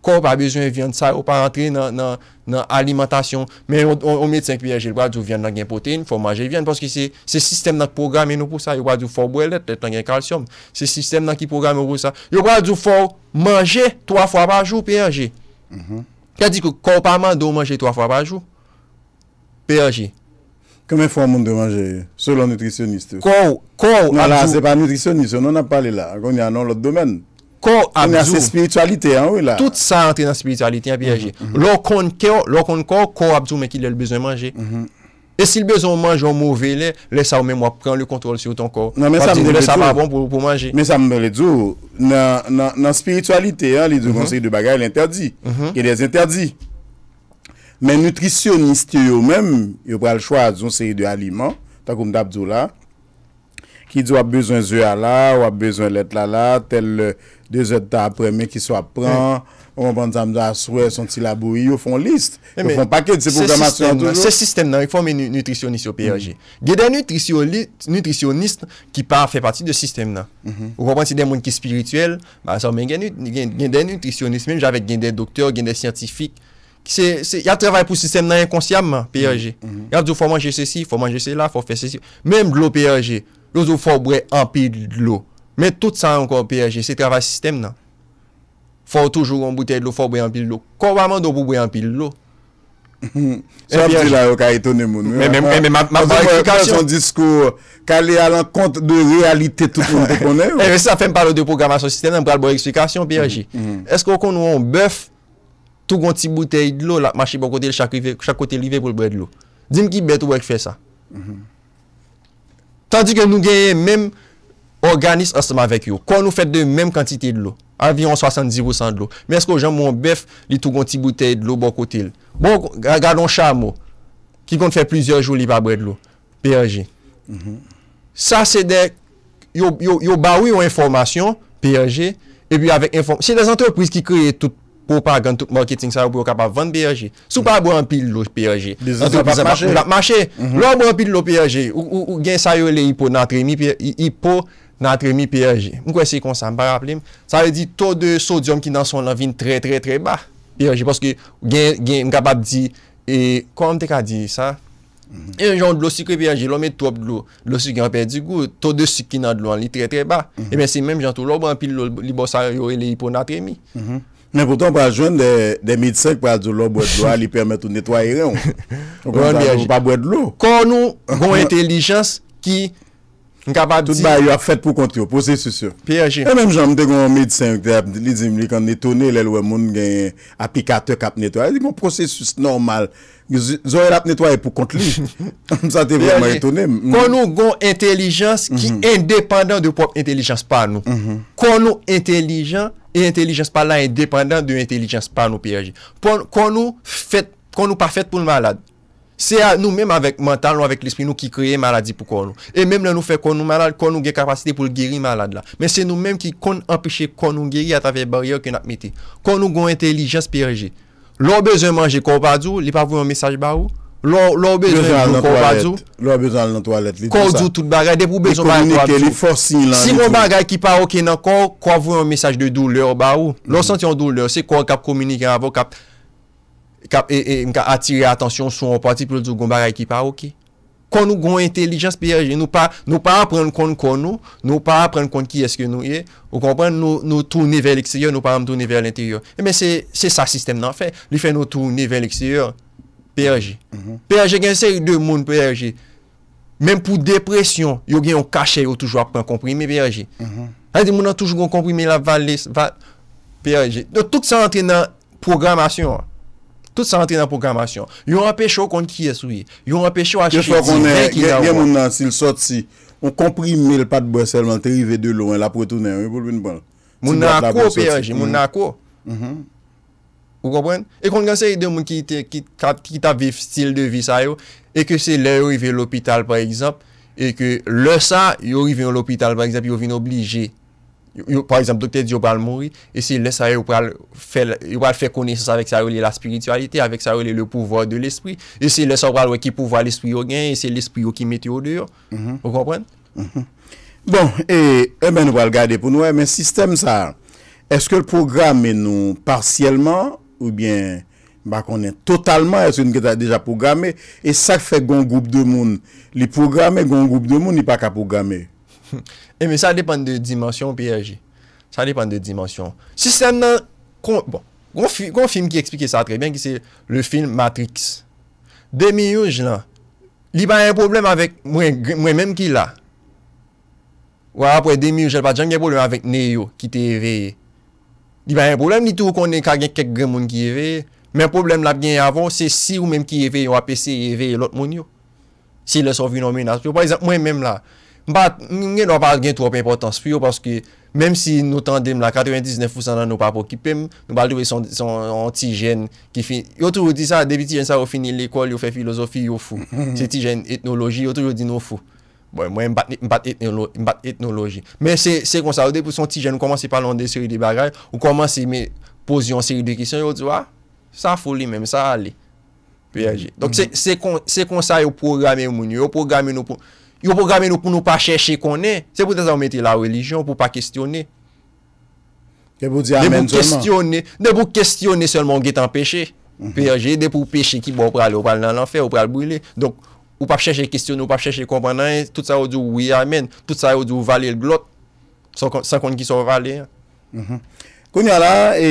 Ko ou pa bezoen viand sa ou pa rentre nan alimentasyon. Men ou met 5 PRG lwa, djou viand nan gen potein, fò manje viand. Paske se sistem nan ki programe nou pou sa, yo ba djou fò boye let, let nan gen kalsyom. Se sistem nan ki programe nou pou sa, yo ba djou fò manje 3 fwa pa jou PRG. Ka di kou, ko ou pa manj dou manje 3 fwa pa jou PRG. Kome fwa moun de manje, sou loun nutrisyoniste Kou, kou, ala Non se pa nutrisyoniste, non an bon pale la, kon yon anon lout domen Kou abzou Kon yon se spiritualite an, wè la Tout sa entre nan spiritualite, yon api agye Lò kon kè, lò kon kò, kou abzou men mhm. ki lè lbezè manje E si lbezè manje yon mouvè lè, lè sa ou men mwa pren lè kontrol sou ton kò Nan men sa mè lè djou, nan spiritualite an, lè djou konsey de bagay lè interdi Kè mhm. lè interdi Men nutrisyonisti yo menm, yo pral chwa a zon seri de aliman, ta koum da bdou la, ki di wap bezon zyo a la, wap bezon let la la, tel de zot ta apremen ki sou ap pran, eh. ou mwen pwant zan mwen aswe son ti labou, yo fon list, eh, yo fon paket, se programasyon an toujou. Se sistem nan, yon fon men nutrisyonist mm-hmm. yo PRG. Gen den nutrisyonist ki par fè pati de sistem nan. Ou pwant si den mwen ki spirituel, gen den nutrisyonist menm, javè gen den doktor, gen den sientifik, Mm-hmm. Mm-hmm. Ya travay pou sistem nan yon konsyam, P.R.G. Yon tou fò manje se si, fò manje se la, fò fè se si. Mèm lò P.R.G., lò tou fò brè anpil lò. Mèm tout sa ankon P.R.G., se travay sistem nan. Fò toujou anboute lò, fò brè anpil lò. Kwa waman nou brè anpil lò. Sò ap di la yo ka etonè moun. Mèm mèm mèm, mèm, mèm, mèm, mèm, mèm, mèm, mèm, mèm, mèm, mèm, mèm, mèm, mèm, mèm, mèm, mèm, mèm Tougon ti bouteil lo, la machi bon koteil chak kote li ve pou l'bred lo. Dime ki bet ou wèk fè sa. Tandikè nou genye mèm organis asma vek yo. Kwa nou fèt de mèm kantitei lo. Avion 70-100 lo. Mès kwa ou jan moun bef li tougon ti bouteil lo bon koteil. Bon, gagadon chan mo. Ki kon fè plusieurs jou li va bred lo. PRG. Sa se de, yo barou yo informasyon, PRG, e pi avek informasyon, se de zante ou pwis ki kreye tout. pou pa gantouk marketing sa yo pou yo kapap vande PRG. Sou pa bo anpil lo PRG. Mache, lo anpil lo PRG, ou gen sa yo le hipo nan tremi PRG. Mwen kwen se konsan, mpa rappelim, sa re di to de sodyom ki nan son lan vin tre tre tre ba PRG, poske gen mkapap di, e kwa mte ka di sa, mhm. e joun lo sikre PRG, lomen top lo sikre anpil di gou, to de sikre nan lon li tre tre ba, mhm. e men se menm jantou lo anpil lo li bo sa yo e le hipo nan tremi PRG. Mhm. Men poton pou a jwenn de midsèk pou a djou lò bwèd lò, li pèmèt ou netway re yon. Kon nou goun entelijans ki mkabat di... Tout ba yon a fèt pou konti yon, prosesus yon. P.A.G. E menm jwenn mte goun midsèk li zimli kon netwenn lèl wè moun gen apikate kap netway. Kon prosesus normal. Zon lèl ap netway pou konti li. Msa te vèmman netwenn. Kon nou goun entelijans ki endependant de pou entelijans pa nou. Kon nou entelijans... E intelijans pa la independant de intelijans pa nou PRG. Kon nou pa fèt pou l malad. Se nou menm avèk mental ou avèk l espri nou ki kreye maladi pou kon nou. E menm la nou fèt kon nou malad, kon nou gen kapasite pou l geri malad la. Men se nou menm ki kon apêche kon nou geri atavè bariyo ki nat metè. Kon nou gon intelijans PRG. Lou bezè manje kon pa djou, li pa vou yon mesaj barou. Lò wè bezè al nan toalet, lò wè bezè al nan toalet. Kò wè djou tout bagay, dè pou wè bezè al nan toalet. Lè komunike, lè fòs silan. Si moun bagay ki pa ok nan, kò wè un mesaj de douleur ba ou. Mm-hmm. Lò sentyon douleur, se kò wè kap komunike an avò, kap atire atansyon sou an pati pou lè djou goun bagay ki pa ok. Kon nou goun intelijans piyeje. Nou pa apren kon kon nou, nou pa apren kon ki eske nou ye. Ou kon pren nou toune vel ekseyor, nou pa apren toune vel enteyor. Emen se sa sistem nan fè. Li fè nou toune vel ekseyor. PRG, mhm. PRG gen se yon moun PRG, menm pou depresyon, yon gen yon kache yon toujwa pou an komprime PRG. Mhm. An di moun an toujwa kon komprime la valise PRG. Tout sa rentre nan programasyon, tout sa rentre nan programasyon. Yon an pechou konn ki esouye, yon an pechou an chechou. Gen moun an si l sot si, an komprime l pat bweselman trive de loun, la pwetounen, yon pou l bin bon. Moun nan akou PRG, moun mhm. nan akou. Moun nan akou. Ou kompren? E kon gansè yon de moun ki te ki ta viv stil de vi sa yo e ke se lè yo revè l'hôpital par exemple, e ke lè sa yo revè l'hôpital par exemple, yo vin oblige par exemple, doktè di yo pral mori, e se lè sa yo pral pral fè kone sas avèk sa yo lè la spiritualite, avèk sa yo lè le pouvòr de l'esprit e se lè sa yo pral wè ki pouvòr l'esprit yo gen e se l'esprit yo ki met yo dure mm-hmm. Ou kompren? Mm-hmm. Bon, e men e wè l'gade pou nou e, men sistem sa, eske l'program men nou parsyèlman Ou byen, ba konen, totalman yon se yon ke ta deja programe, e sa fè gon goup de moun. Li programe, gon goup de moun, ni pa ka programe. E eh, me sa depan de dimansyon, Pierre G. Sa depan de dimansyon. Si sen nan, kon, bon, kon film ki eksplike sa tre ben ki se, le film Matrix. Demi yon jenan, li pa yon problem avèk mwen mèm ki la. Ou apwè demi yon jenan, pa jen gen problem avèk Neyo ki te veye. Di ba yon poublem ni tou konen ka gen kek gen moun ki eve, men poublem la gen yon avon se si ou menm ki eve yon apese eve yon lot moun yo. Se le sov yon menm nan spyo. Par exemple, mwen menm la, mwen mwen wapal gen tou wap impotans spyo parce ke menm si nou tan dem la 99% nan nou pa pokipem, nou balde wè son tijen ki fin. Yon tou wè di sa, debi tijen sa wè finin l'ekol, yon fè filosofi, yon fò. Se tijen etnologi, yon tou wè di nou fò. Mwen mbat etnoloji. Men se kon sa, ou depo son ti jen, ou komanse palon de seri de bagaj, ou komanse me posyon seri de kisyon, yo dwa, sa foli men, sa ale. P.A.G. Se kon sa yo programe mouni, yo programe nou pou nou pa chèche konè, se pou te zanmète la relijyon, pou pa kestyone. Mm-hmm. De pou di amen zonman. De pou kestyone, de pou kestyone se lman ge tan peche. P.A.G. de pou peche ki bon pral yo pral nan l'anfer, yo pral brile. Donk, Ou pap chèche e kestyon nou, ou pap chèche e kompanyen, tout sa ou di wou y amen, tout sa ou di wou vale l glot, sa konn ki son vale. Mhm. Kounya la, e,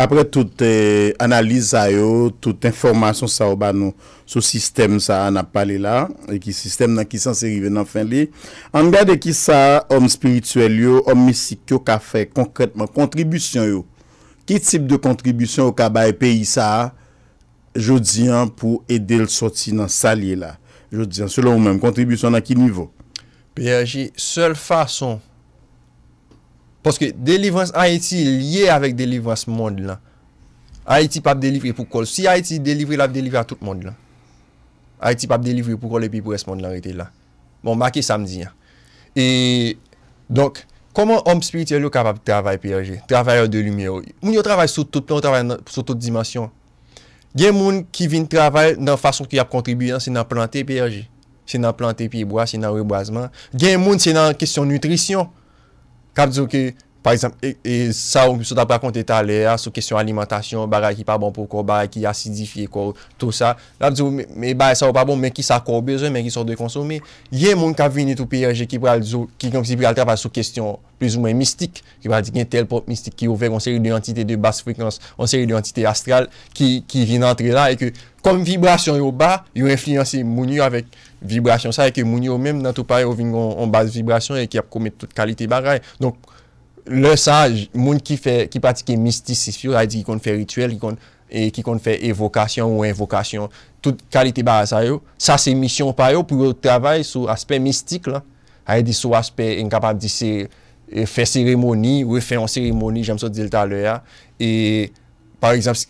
apre tout e, analize a yo, tout informasyon sa ou ba nou, sou sistem sa an ap pale la, ekis sistem nan ki san se rive nan fen li. An gade ki sa, om spiritual yo, om misik yo ka fe, konkretman, kontribusyon yo, ki tip de kontribusyon yo ka ba e peyi sa a, jodi an pou ede l soti nan sa li la. Jous diyan, selon ou men, kontribusyon an ki nivou? PRG, sel fason, poske Deliverance Haiti liye avèk Deliverance Monde la, Haiti pa ap Deliverie pou kol, si Haiti Deliverie la ap Deliverie a tout monde la, Haiti pa ap Deliverie pou kol epi pou esponde la rete la. Bon, maki samdi ya. E, donk, koman omp spirituel yo kapab travay PRG? Travay yo de lumiye yo. Moun yo travay sou tout plan, travay sou tout dimasyon. Gen moun ki vin travèl nan fason ki ap kontribuyan, se nan plantè pi aji. Se nan plantè pi boi, se nan reboazman. Gen moun se nan kisyon nutrisyon. Kab dzo ke... Par exemple, sa ou sou ta pra konti talera, sou kesyon alimentasyon, bagay ki pa bon pou ko, bagay ki asidifiye ko, tout sa. La, disyo, me baye sa ou pa bon, men ki sa ko ou bezwen, men ki sou de konsome. Ye moun ka veni tou PRG ki pral disyo, ki kon si pral tra pa sou kesyon plus ou men mistik, ki pral di gen tel pot mistik ki ou veron seri de entite de bas frekans, on seri de entite astral ki vin entre la, e ke kom vibrasyon yo ba, yo enfliyansi moun yo avèk vibrasyon sa, e ke moun yo mèm nan tou pari ou vingon an bas vibrasyon, e ki ap kome tout kalite bagay. Donk, Le saj, moun ki patike mistis si sou, ay di kon fè rituel, ki kon e, fè evokasyon ou evokasyon, tout kalite ba sa yo, sa se misyon pa yo pou yo travay sou aspe mistik la, ay e di sou aspe enkapab di se e, fè seremoni, wè fè an seremoni, jamsou di zel taloy a, e, par exemple,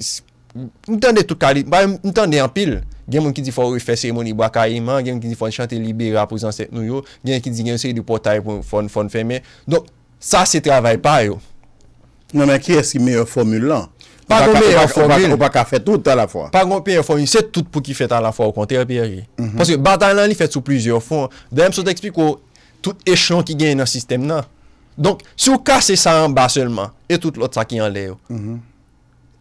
moutan de tout kalite, moutan de an pil, gen moun ki di fò wè fè seremoni wakayeman, gen moun ki di fò chante libera pou zanset nou yo, gen moun ki di gen sere de potay pou fòn fèmen, donk, Sa se travaye pa yo. Non men, ki eski me yon formule lan? Ou baka fet tout a la fwa? Par goun pi yon formule, se tout pou ki fet a la fwa, mhm. mhm. ou konti yon pi aji. Paske batan lan li fet sou plizio fon. De m sou te eksplik ou, tout echlon ki gen yon sistem nan. Donk, sou kase sa an ba selman, e tout lot sa ki an le yo.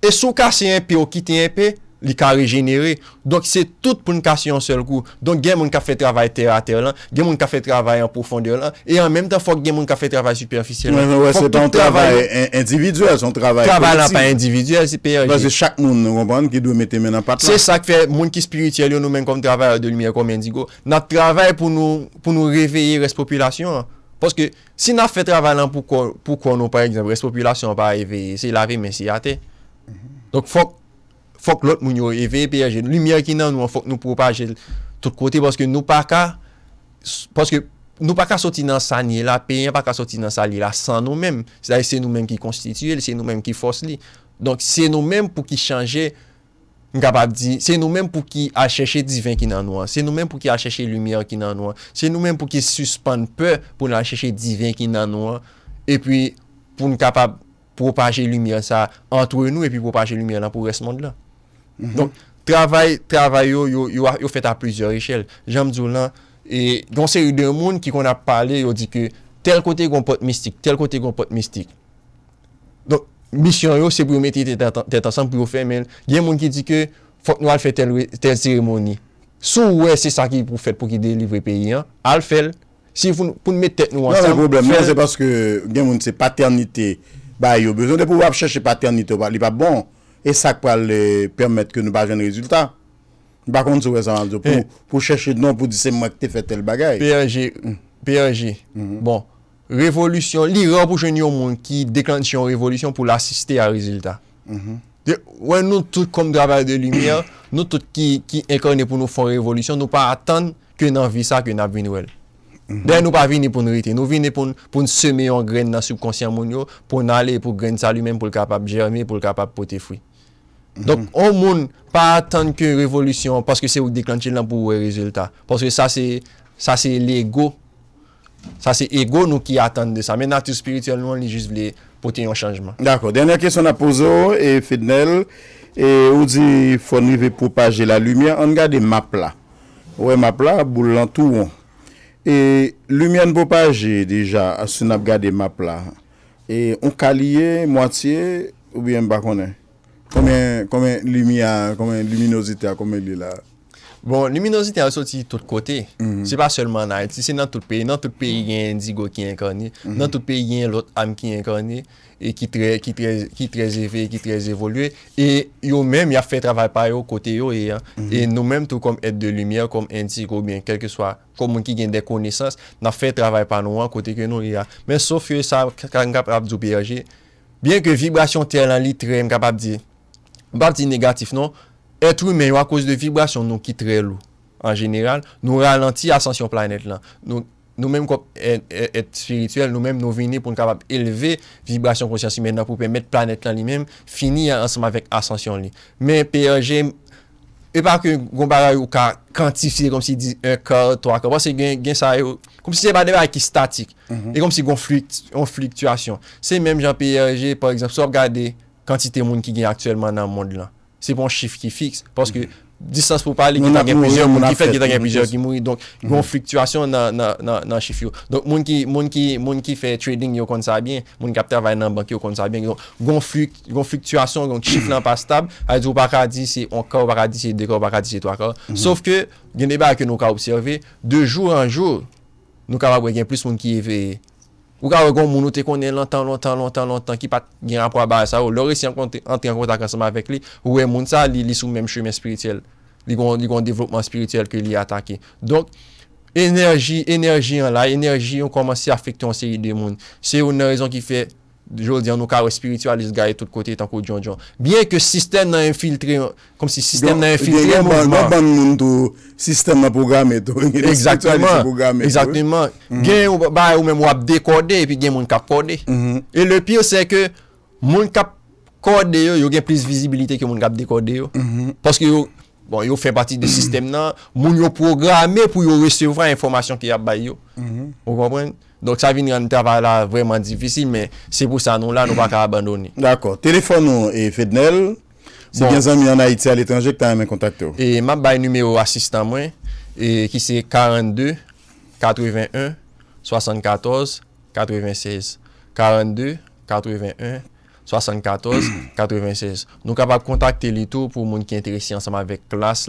E sou kase yon pi ou kite yon pi, li ka regenere. Donk se tout pou n'kasi yon sel kou. Donk gen moun ka fe travay ter a ter lan, gen moun ka fe travay an profonde lan, e an menm tan fok gen moun ka fe travay superficyalan. Fok ton travay individwèl, son travay politik. Travay lan pa individwèl, se perjè. Basè chak moun, nè romban, ki dwe mette men an patlan. Se sak fe moun ki spirityèl, yo nou men kon travay a de lumiè kon men di go. Nat travay pou nou, pou nou reveye res populasyon. Poske, se nan fe travay lan, pou kon nou par exemple, res populasyon pa reveye, Fok lot moun yo eve pe aje, lumiye ki nan nou an fok nou propaje tout kote. Poske nou pa ka soti nan sanye la pe, nou pa ka soti nan salye la san nou men. Se daye se nou men ki konstituye, se nou men ki fos li. Donk se nou men pou ki chanje, se nou men pou ki achèche divin ki nan nou an. Se nou men pou ki achèche lumiye ki nan nou an. Se nou men pou ki suspande pe pou nou achèche divin ki nan nou an. E pwi pou nou kapab propaje lumiye sa antre nou e pi propaje lumiye nan pou resmond lan. Mhm. Don, travay yo yo fet a plezior echel. Jean Mzoulan, don se yu demoun ki kon ap pale yo di ke tel kote kon pot mistik, tel kote kon pot mistik. Don, misyon yo se pou yo mette te tasan pou yo fe men. Gen moun ki di ke, fok nou al fet tel ziremoni. Sou wè se sa ki pou fet pou ki delivre peyi an, al fel. Si pou nou mette tek nou ansam. Non, Mwen se paske gen non, moun se paternite ba yo, bezon de pou wap chèche paternite wap, li pa bon. E sa kwa lè permèt ke nou pa jèn rezultat. Bakon sou wè sa mandyo pou chèche nou pou disè mwen ke te fè tel bagay. PRG. PRG. Mm-hmm. Bon. Révolution. Li rò pou jèn yon moun ki deklan chè yon révolution pou l'assistè yon rezultat. Wè mm-hmm. nou tout kon drabèl de lumiè, nou tout ki ekonè pou nou fòn révolution, nou pa atèn ke nan vi sa, ke nan bin wèl. Dè nou pa vinè pou nou rite. Nou vinè pou nou seme yon gren nan soub konsyè moun yo pou nou alè pou gren sa lü men pou l'kapap jermè, pou l'kapap pote fri. Mhm. Donk ou moun pa atan ki revolusyon Paske se ou deklantil nan pou ouwe rezultat Paske sa se le ego Sa se ego nou ki atan de sa Men ati spirituel nou an li jist vle Poten yon chanjman D'akon, denè kèson apouzo E fèdnel E ou di fonive popaje la lumiè An gade map la Ouwe map la, boulan tou wou E lumiè n'popaje deja Asun ap gade map la E ou kalye, mwatiye Ou bi en bakonè Komen lumi a, komen luminosite a, komen li la? Bon, luminosite a yon soti tout kote, se pa selman a, se se nan tout pe, nan tout pe yon indigo ki yon kone, nan tout pe yon lot am ki yon kone, e ki tre, ki tre, ki trezeve, ki trezevolue, e yo menm ya fe travay pa yo kote yo e, e nou menm tou kom et de lumi a, kom indigo, ben, kelke swa, kom moun ki gen de konesans, na fe travay pa nou an kote ki nou e a. Men so fye sa, kak an kap ap zoupi aje, ben ke vibrasyon ten la li tre, an kap ap di, Bap di negatif nou, etrou men yo a kouz de vibrasyon nou ki tre lou. An general, nou ralanti asansyon planet lan. Nou menm kop et spirituel, nou menm nou veni pou nou kapap eleve vibrasyon konsyansi men nan pou pwem met planet lan li menm, fini anseman vek asansyon li. Men PRG, e bak yon baray ou ka kantifi, kom si di 1, 4, 3, 4, kom si gen sa yo, kom si se bademe a ki statik, e kom si gon fliktuasyon. Se menm jan PRG, par exemple, so gade, kantite moun ki gen aktuelman nan moun lan. Se bon chif ki fix, paske distans pou pali, ki ta gen prizyon, moun ki fet ki ta gen prizyon ki moui, donk gonfliktwasyon nan chif yo. Donk moun ki fe trading yo kon sa bien, moun kapter vay nan bank yo kon sa bien, donk gonfliktwasyon, donk chif lan pa stab, a yon paradis, yon ka paradis, yon deka paradis, yon to akor. Sof ke, gen deba ke nou ka observe, de joun an joun, nou ka wakwe gen plus moun ki evi, Ou ka regon mounote konen lantan, lantan, lantan, lantan, ki pat gen apwa baye sa ou. Lore si an kontak ansama vek li, ou we moun sa li sou menm chemen spirituel. Li gon devlopman spirituel ke li atake. Donk enerji, enerji an la, enerji yon komanse afekte yon seri de moun. Se yon rezon ki fe... Jol diyan nou kar espiritualist gaye tout kote Tanko diyon diyon Bien ke sistem nan infiltre Kom si sistem nan infiltre Moun ba Moun ba moun do Sistem nan program eto Exactement Exactement mhm. Gen ou ba Moun ap dekode Epi gen moun kap kode mhm. E le pio se ke Moun kap kode yo Yo gen plis visibilite Ke moun ap dekode yo mhm. Porske yo Bon, yo fè pati de sistem nan, moun yo programe pou yo resevran informasyon ki ap bay yo. Mm-hmm. Ou kompren? Donk sa vin yon travala vreman divisi, men se pou sa nou la nou pa ka abandoni. Dako, telefon nou e FEDNEL, moun genzami yon ha iti al etranje ki ta yon men kontakte yo. E map bay numero asistan mwen, ki se 42-81-74-96. 42-81- 74, 96. Nou kapap kontakte li tou pou moun ki entresi ansam avek klas,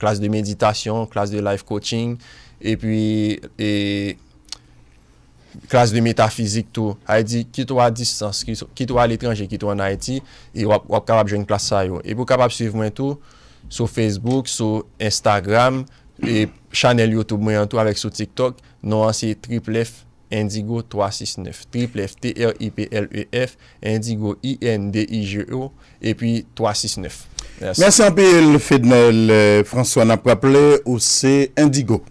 klas de meditasyon, klas de life coaching, epi, klas de metafizik tou. A di, ki tou a distans, ki tou al etranje, ki tou an Haiti, e wap kapap jen klas sa yo. E pou kapap siv mwen tou, sou Facebook, sou Instagram, e chanel Youtube mwen tou, avek sou TikTok, nou ansi triple F Indigo 369, triple F, T-R-I-P-L-E-F, Indigo I-N-D-I-G-O, e et puis 369. Merci. Merci un peu, François n'a appelé, ou c'est Indigo.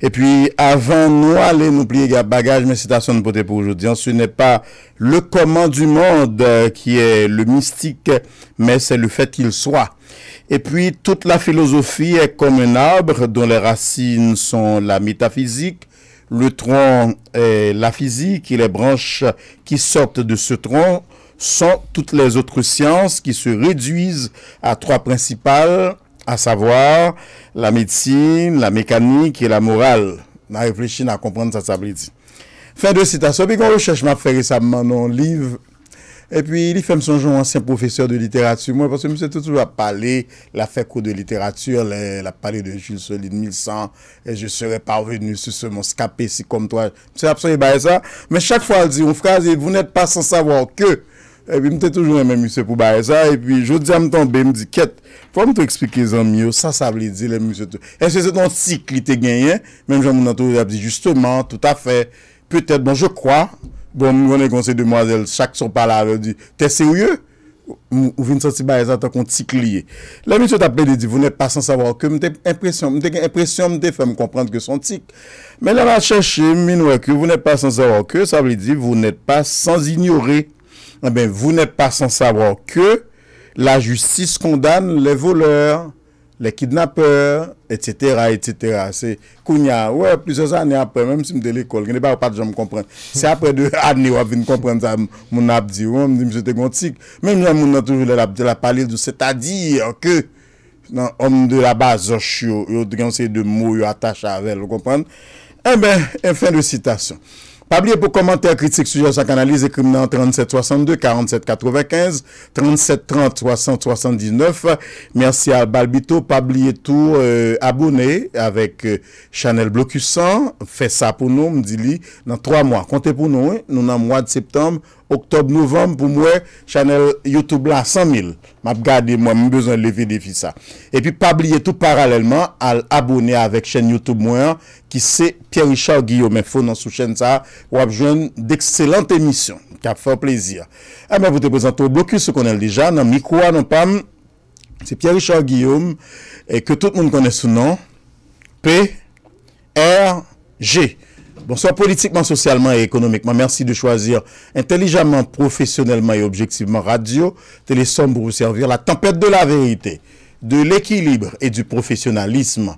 Et puis, avant nous aller, n'oubliez pas bagage, mes citations de côté pour aujourd'hui. Ce n'est pas le comment du monde euh, qui est le mystique, mais c'est le fait qu'il soit. Et puis, toute la philosophie est comme un arbre dont les racines sont la métaphysique, Le tron et eh, la physique et les branches qui sortent de ce tron sont toutes les autres sciences qui se réduisent à trois principales, à savoir la médecine, la mécanique et la morale. Na réfléchis, na comprends, ça s'applique. Fin de citation. Bikon, le chèche m'a fait récemment non livre. E pi li fèm son joun ansyen profeseur de literatü. Mwen pwese mwen se toujou a pale, la fekou de literatü, la pale de Jules Solide 1100. Je serè parvenu se se monskapè si kompwa. Mwen se apsoyé baye sa, men chak fwa al di ou frazi, vous net pas sans savoir que. E pi mwen te toujou mwen mwen mwen se pou baye sa. E pi jou di ame ton bè, mwen di ket, pou an mwen te ekspikè zan myo, sa sa vle di. E se se ton sikli te genyen, mwen mwen mwen an toujou apdi, justoman, tout a fè, peutèd, mwen je kwa. Bon mwenen konsey demwazel, chak son pala, lè di, te se ouye ou vin sosi ba yè zata kon tik liye. Lè mi sot apè de di, vou nèt pa san savo akè, mte impresyon, mte fèm komprend ke son tik. Mè lè va chèche, mè nouè kè, vou nèt pa san savo akè, sa vè di, vou nèt pa san zinyorè. Mè eh ben, vou nèt pa san savo akè, la justis kondan lè voleur. Le kidnapper, et cetera, et cetera. Se kounya, wè, plus anè apre, mèm si mdè l'ekol, genè pa wè pa dijan m komprende. Se apre de adnè wè vin komprende sa moun abdi, wè, mdè mse te gontik. Mèm jan moun an touvi lè l'abdi, lè pali, c'est-à-dire ke, nan om de la base, zoch yo, yo drense de mou, yo atache avèl, wè komprende. E eh bè, en fin de citasyon. Pabliye pou kommenter, kritik, sujet, sak analize, kriminal 3762 4795 3730 679. Mersi a Balbito, pabliye tou euh, abone avèk euh, chanel Blokussan. Fè sa pou nou, mdili nan 3 mwa. Kontè pou nou, nou nan mwa de septembre. Oktob novem pou mwen chanel YouTube la 100.000. Map gade mwen mwen bezon leve defi sa. E pi pabliye tout paralelman al abone avèk chen YouTube mwen ki se Pierre-Richard Guillaume. Fon nan sou chen sa wap jwen dekselante emisyon. Ka fò plézi. Eh, e mwen pou te prezento bloku se konel deja nan mikwa nan pam. Se Pierre-Richard Guillaume e ke tout moun konen sou nan. P.R.G. P.R.G. Bonsoir politiquement, socialement et économiquement. Merci de choisir intelligemment, professionnellement et objectivement Radio Télésom pour vous servir la tempête de la vérité, de l'équilibre et du professionnalisme.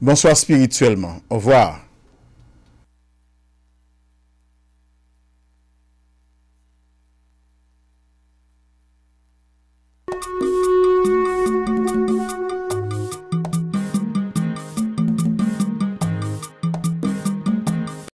Bonsoir spirituellement. Au revoir.